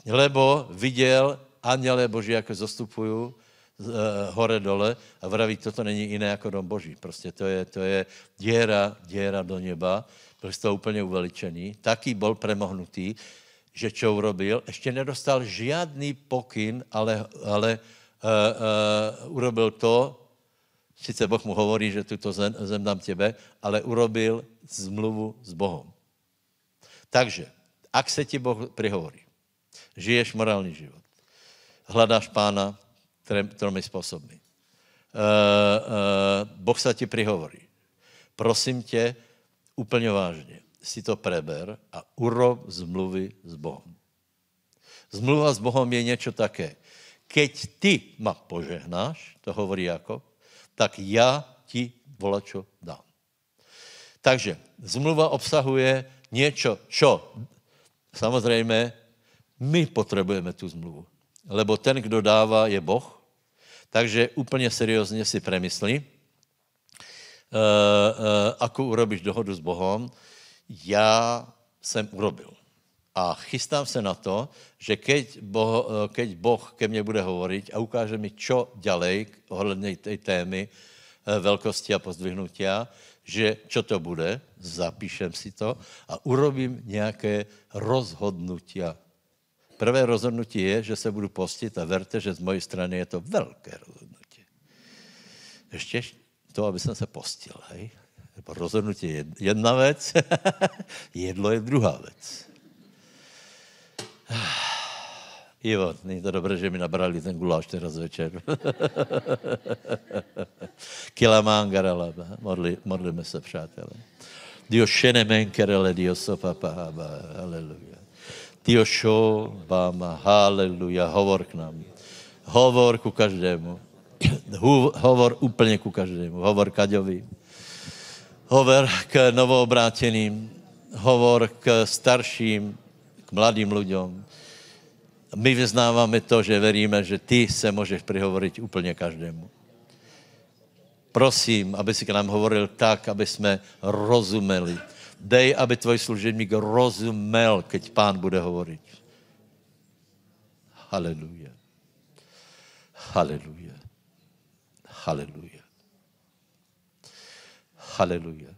Lebo viděl andělé Boží, jako zastupují eh, hore dole a vraví, toto není jiné jako dom Boží. Prostě to je, to je děra, děra do neba. z toho úplně uveličený. Taký byl premohnutý že čo urobil, ještě nedostal žádný pokyn, ale, ale uh, uh, urobil to, sice Boh mu hovorí, že tuto zem, zem dám těbe, ale urobil zmluvu s Bohem. Takže, ak se ti Boh prihovorí, žiješ morální život, hledáš pána tromi způsoby. Uh, uh, boh se ti prihovorí. Prosím tě, úplně vážně, si to preber a urob zmluvy s Bohem. Zmluva s Bohem je něco také. Keď ty ma požehnáš, to hovorí Jakob, tak já ti volačo dám. Takže zmluva obsahuje něco, čo samozřejmě my potřebujeme tu zmluvu. Lebo ten, kdo dává, je Boh. Takže úplně seriózně si premyslí, uh, eh, uh, eh, ako urobíš dohodu s Bohem, já jsem urobil. A chystám se na to, že keď boh, keď boh ke mně bude hovorit a ukáže mi, čo dělej ohledně té témy eh, velkosti a pozdvihnutí, že čo to bude, zapíšem si to a urobím nějaké rozhodnutí. Prvé rozhodnutí je, že se budu postit a verte, že z mojej strany je to velké rozhodnutí. Ještě to, aby jsem se postil, hej? nebo rozhodnutí je jedna věc, jedlo je druhá věc. Ivo, není to dobré, že mi nabrali ten guláš teraz večer. Kilamangarala, modli, modlíme se, přátelé. Dio šene menkerele, dio sopa pahaba, halleluja. Dio šo bama, halleluja, hovor k nám. Hovor ku každému. hovor úplně ku každému. Hovor Kaďovi. Hovor k novoobráteným, hovor k starším, k mladým lidem. My vyznáváme to, že veríme, že ty se můžeš přihovorit úplně každému. Prosím, aby si k nám hovoril tak, aby jsme rozumeli. Dej, aby tvoj služebník rozumel, keď pán bude hovorit. Haleluja. Haleluja. Haleluja. Haleluja.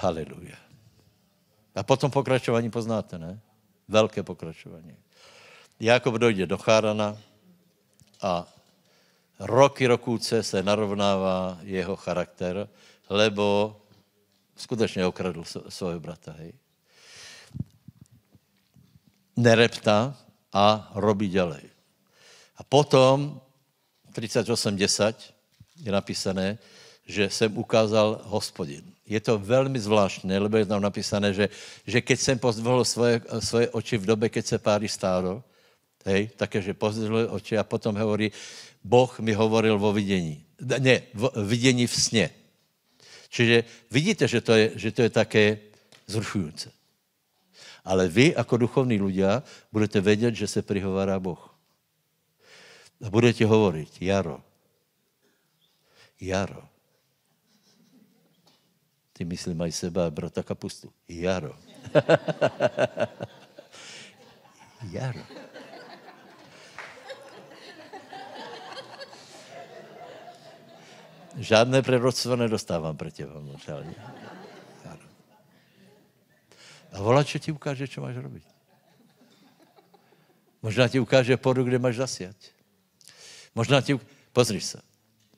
Haleluja. A potom pokračování poznáte, ne? Velké pokračování. Jakob dojde do Chárana a roky rokůce se narovnává jeho charakter, lebo skutečně okradl svého brata, hej. Nerepta a robí dělej. A potom 38.10 je napísané, že jsem ukázal hospodin. Je to velmi zvláštné, lebo je tam napísané, že, že keď jsem pozdvihl svoje, svoje oči v době, keď se páry stáro, hej, také, že pozdvihl oči a potom hovorí, Boh mi hovoril o vidění. Ne, v, vidění v sně. Čiže vidíte, že to je, že to je také zrušující. Ale vy, jako duchovní lidé, budete vědět, že se prihovará Boh. A bude ti hovoriť, Jaro, Jaro. Ty myslí mají seba a brata kapustu. Jaro. Jaro. Žádné prerodstvo nedostávám pro tě, vám A volá, čo ti ukáže, co máš robit. Možná ti ukáže poru, kde máš zasět. Možná ti... Pozri se.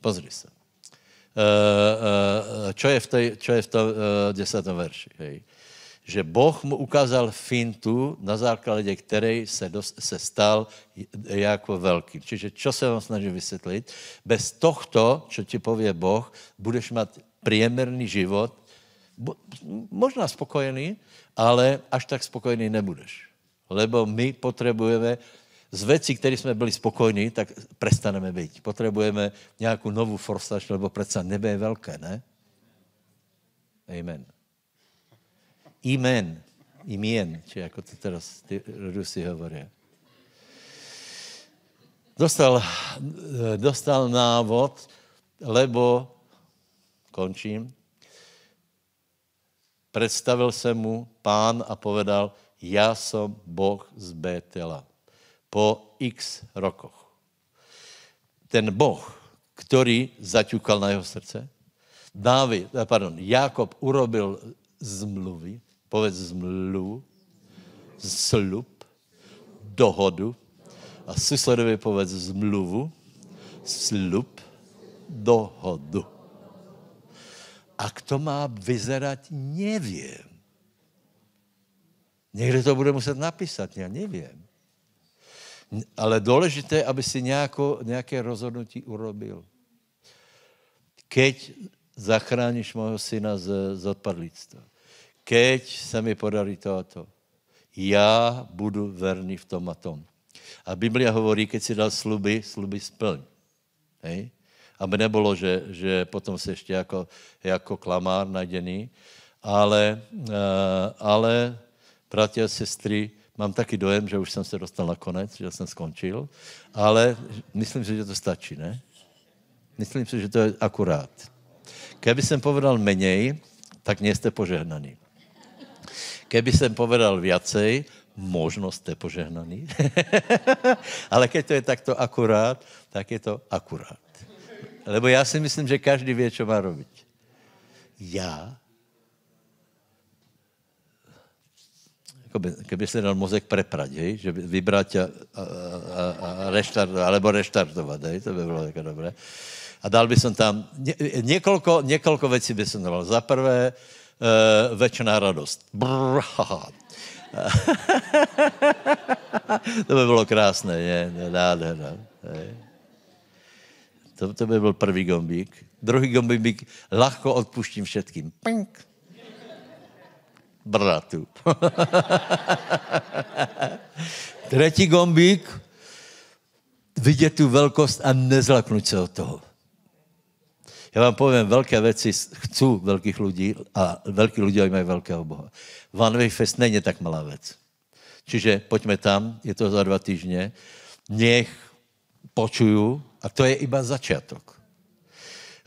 Pozri se. Eh, eh, čo je v, tej, čo je v tom uh, verši? Hej. Že Boh mu ukázal fintu, na základě které se, dost, se stal jako velký. Čiže čo se vám snažím vysvětlit? Bez tohto, čo ti pově Boh, budeš mít priemerný život, možná spokojený, ale až tak spokojený nebudeš. Lebo my potřebujeme z věcí, které jsme byli spokojní, tak prestaneme být. Potřebujeme nějakou novou forsaž, nebo přece nebe je velké, ne? Amen. Amen. Imien, či jako to teraz ty Rusy hovorí. Dostal, dostal návod, lebo, končím, představil se mu pán a povedal, já jsem Boh z Betela po x rokoch. Ten Boh, který zaťukal na jeho srdce, Dávid, eh, pardon, Jakob urobil zmluvy, povedz zmluvu, slub, dohodu a susledovi povedz zmluvu, slub, dohodu. A jak to má vyzerať, nevím. Někde to bude muset napísat, já nevím ale důležité, aby si nějako, nějaké rozhodnutí urobil. Keď zachráníš mojho syna z, z odpadlíctva, keď se mi podarí to a to, já budu verný v tom a tom. A Biblia hovorí, keď si dal sluby, sluby splň. Hej? Aby nebylo, že, že potom se ještě jako, jako klamár najdený, ale, eh, ale bratě a sestry, Mám taky dojem, že už jsem se dostal na konec, že jsem skončil, ale myslím si, že to stačí, ne? Myslím si, že to je akurát. Kdyby jsem povedal menej, tak nejste požehnaný. Kdyby jsem povedal viacej, možno jste požehnaný. ale když to je takto akurát, tak je to akurát. Lebo já si myslím, že každý ví, co má robiť. Já by, keby se dal mozek preprat, hej? že vybrat a, a, a, a reštart, alebo reštartovat, hej? to by bylo jako dobré. A dal by som tam, ně, několik věcí by som dal. Za prvé, e, večná radost. Brr, ha, ha. to by bylo krásné, ne? Nádhera. Hej? To, to by byl první gombík. Druhý gombík, lahko odpuštím všetkým. Pink bratu. Třetí gombík, vidět tu velkost a nezlaknout se od toho. Já vám povím, velké věci, chcou velkých lidí a velký lidé mají velkého Boha. Vanvej Fest není tak malá věc. Čiže pojďme tam, je to za dva týdny, nech počuju a to je iba začátek.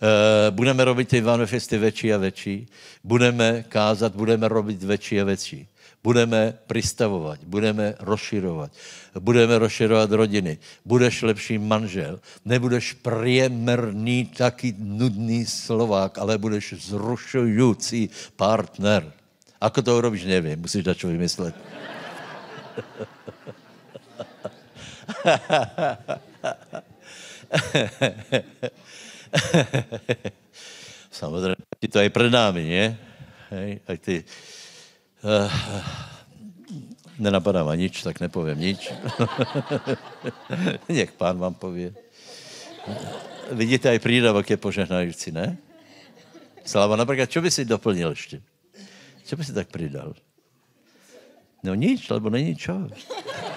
Eh, budeme robit ty manifesty větší a větší, budeme kázat, budeme robit větší a větší. Budeme pristavovat, budeme rozširovat, budeme rozširovat rodiny, budeš lepší manžel, nebudeš priemerný, taky nudný slovák, ale budeš zrušující partner. Ako to urobíš, nevím, musíš dačo vymyslet. Samozřejmě ti to je pred námi, ne? Hej, ať ty... Uh, nenapadá ma nič, tak nepovím nič. Nech pán vám pově. Vidíte, aj prídavok je požehnající, ne? Slava, například, čo by si doplnil ještě? Čo by si tak přidal? No nič, lebo není čo.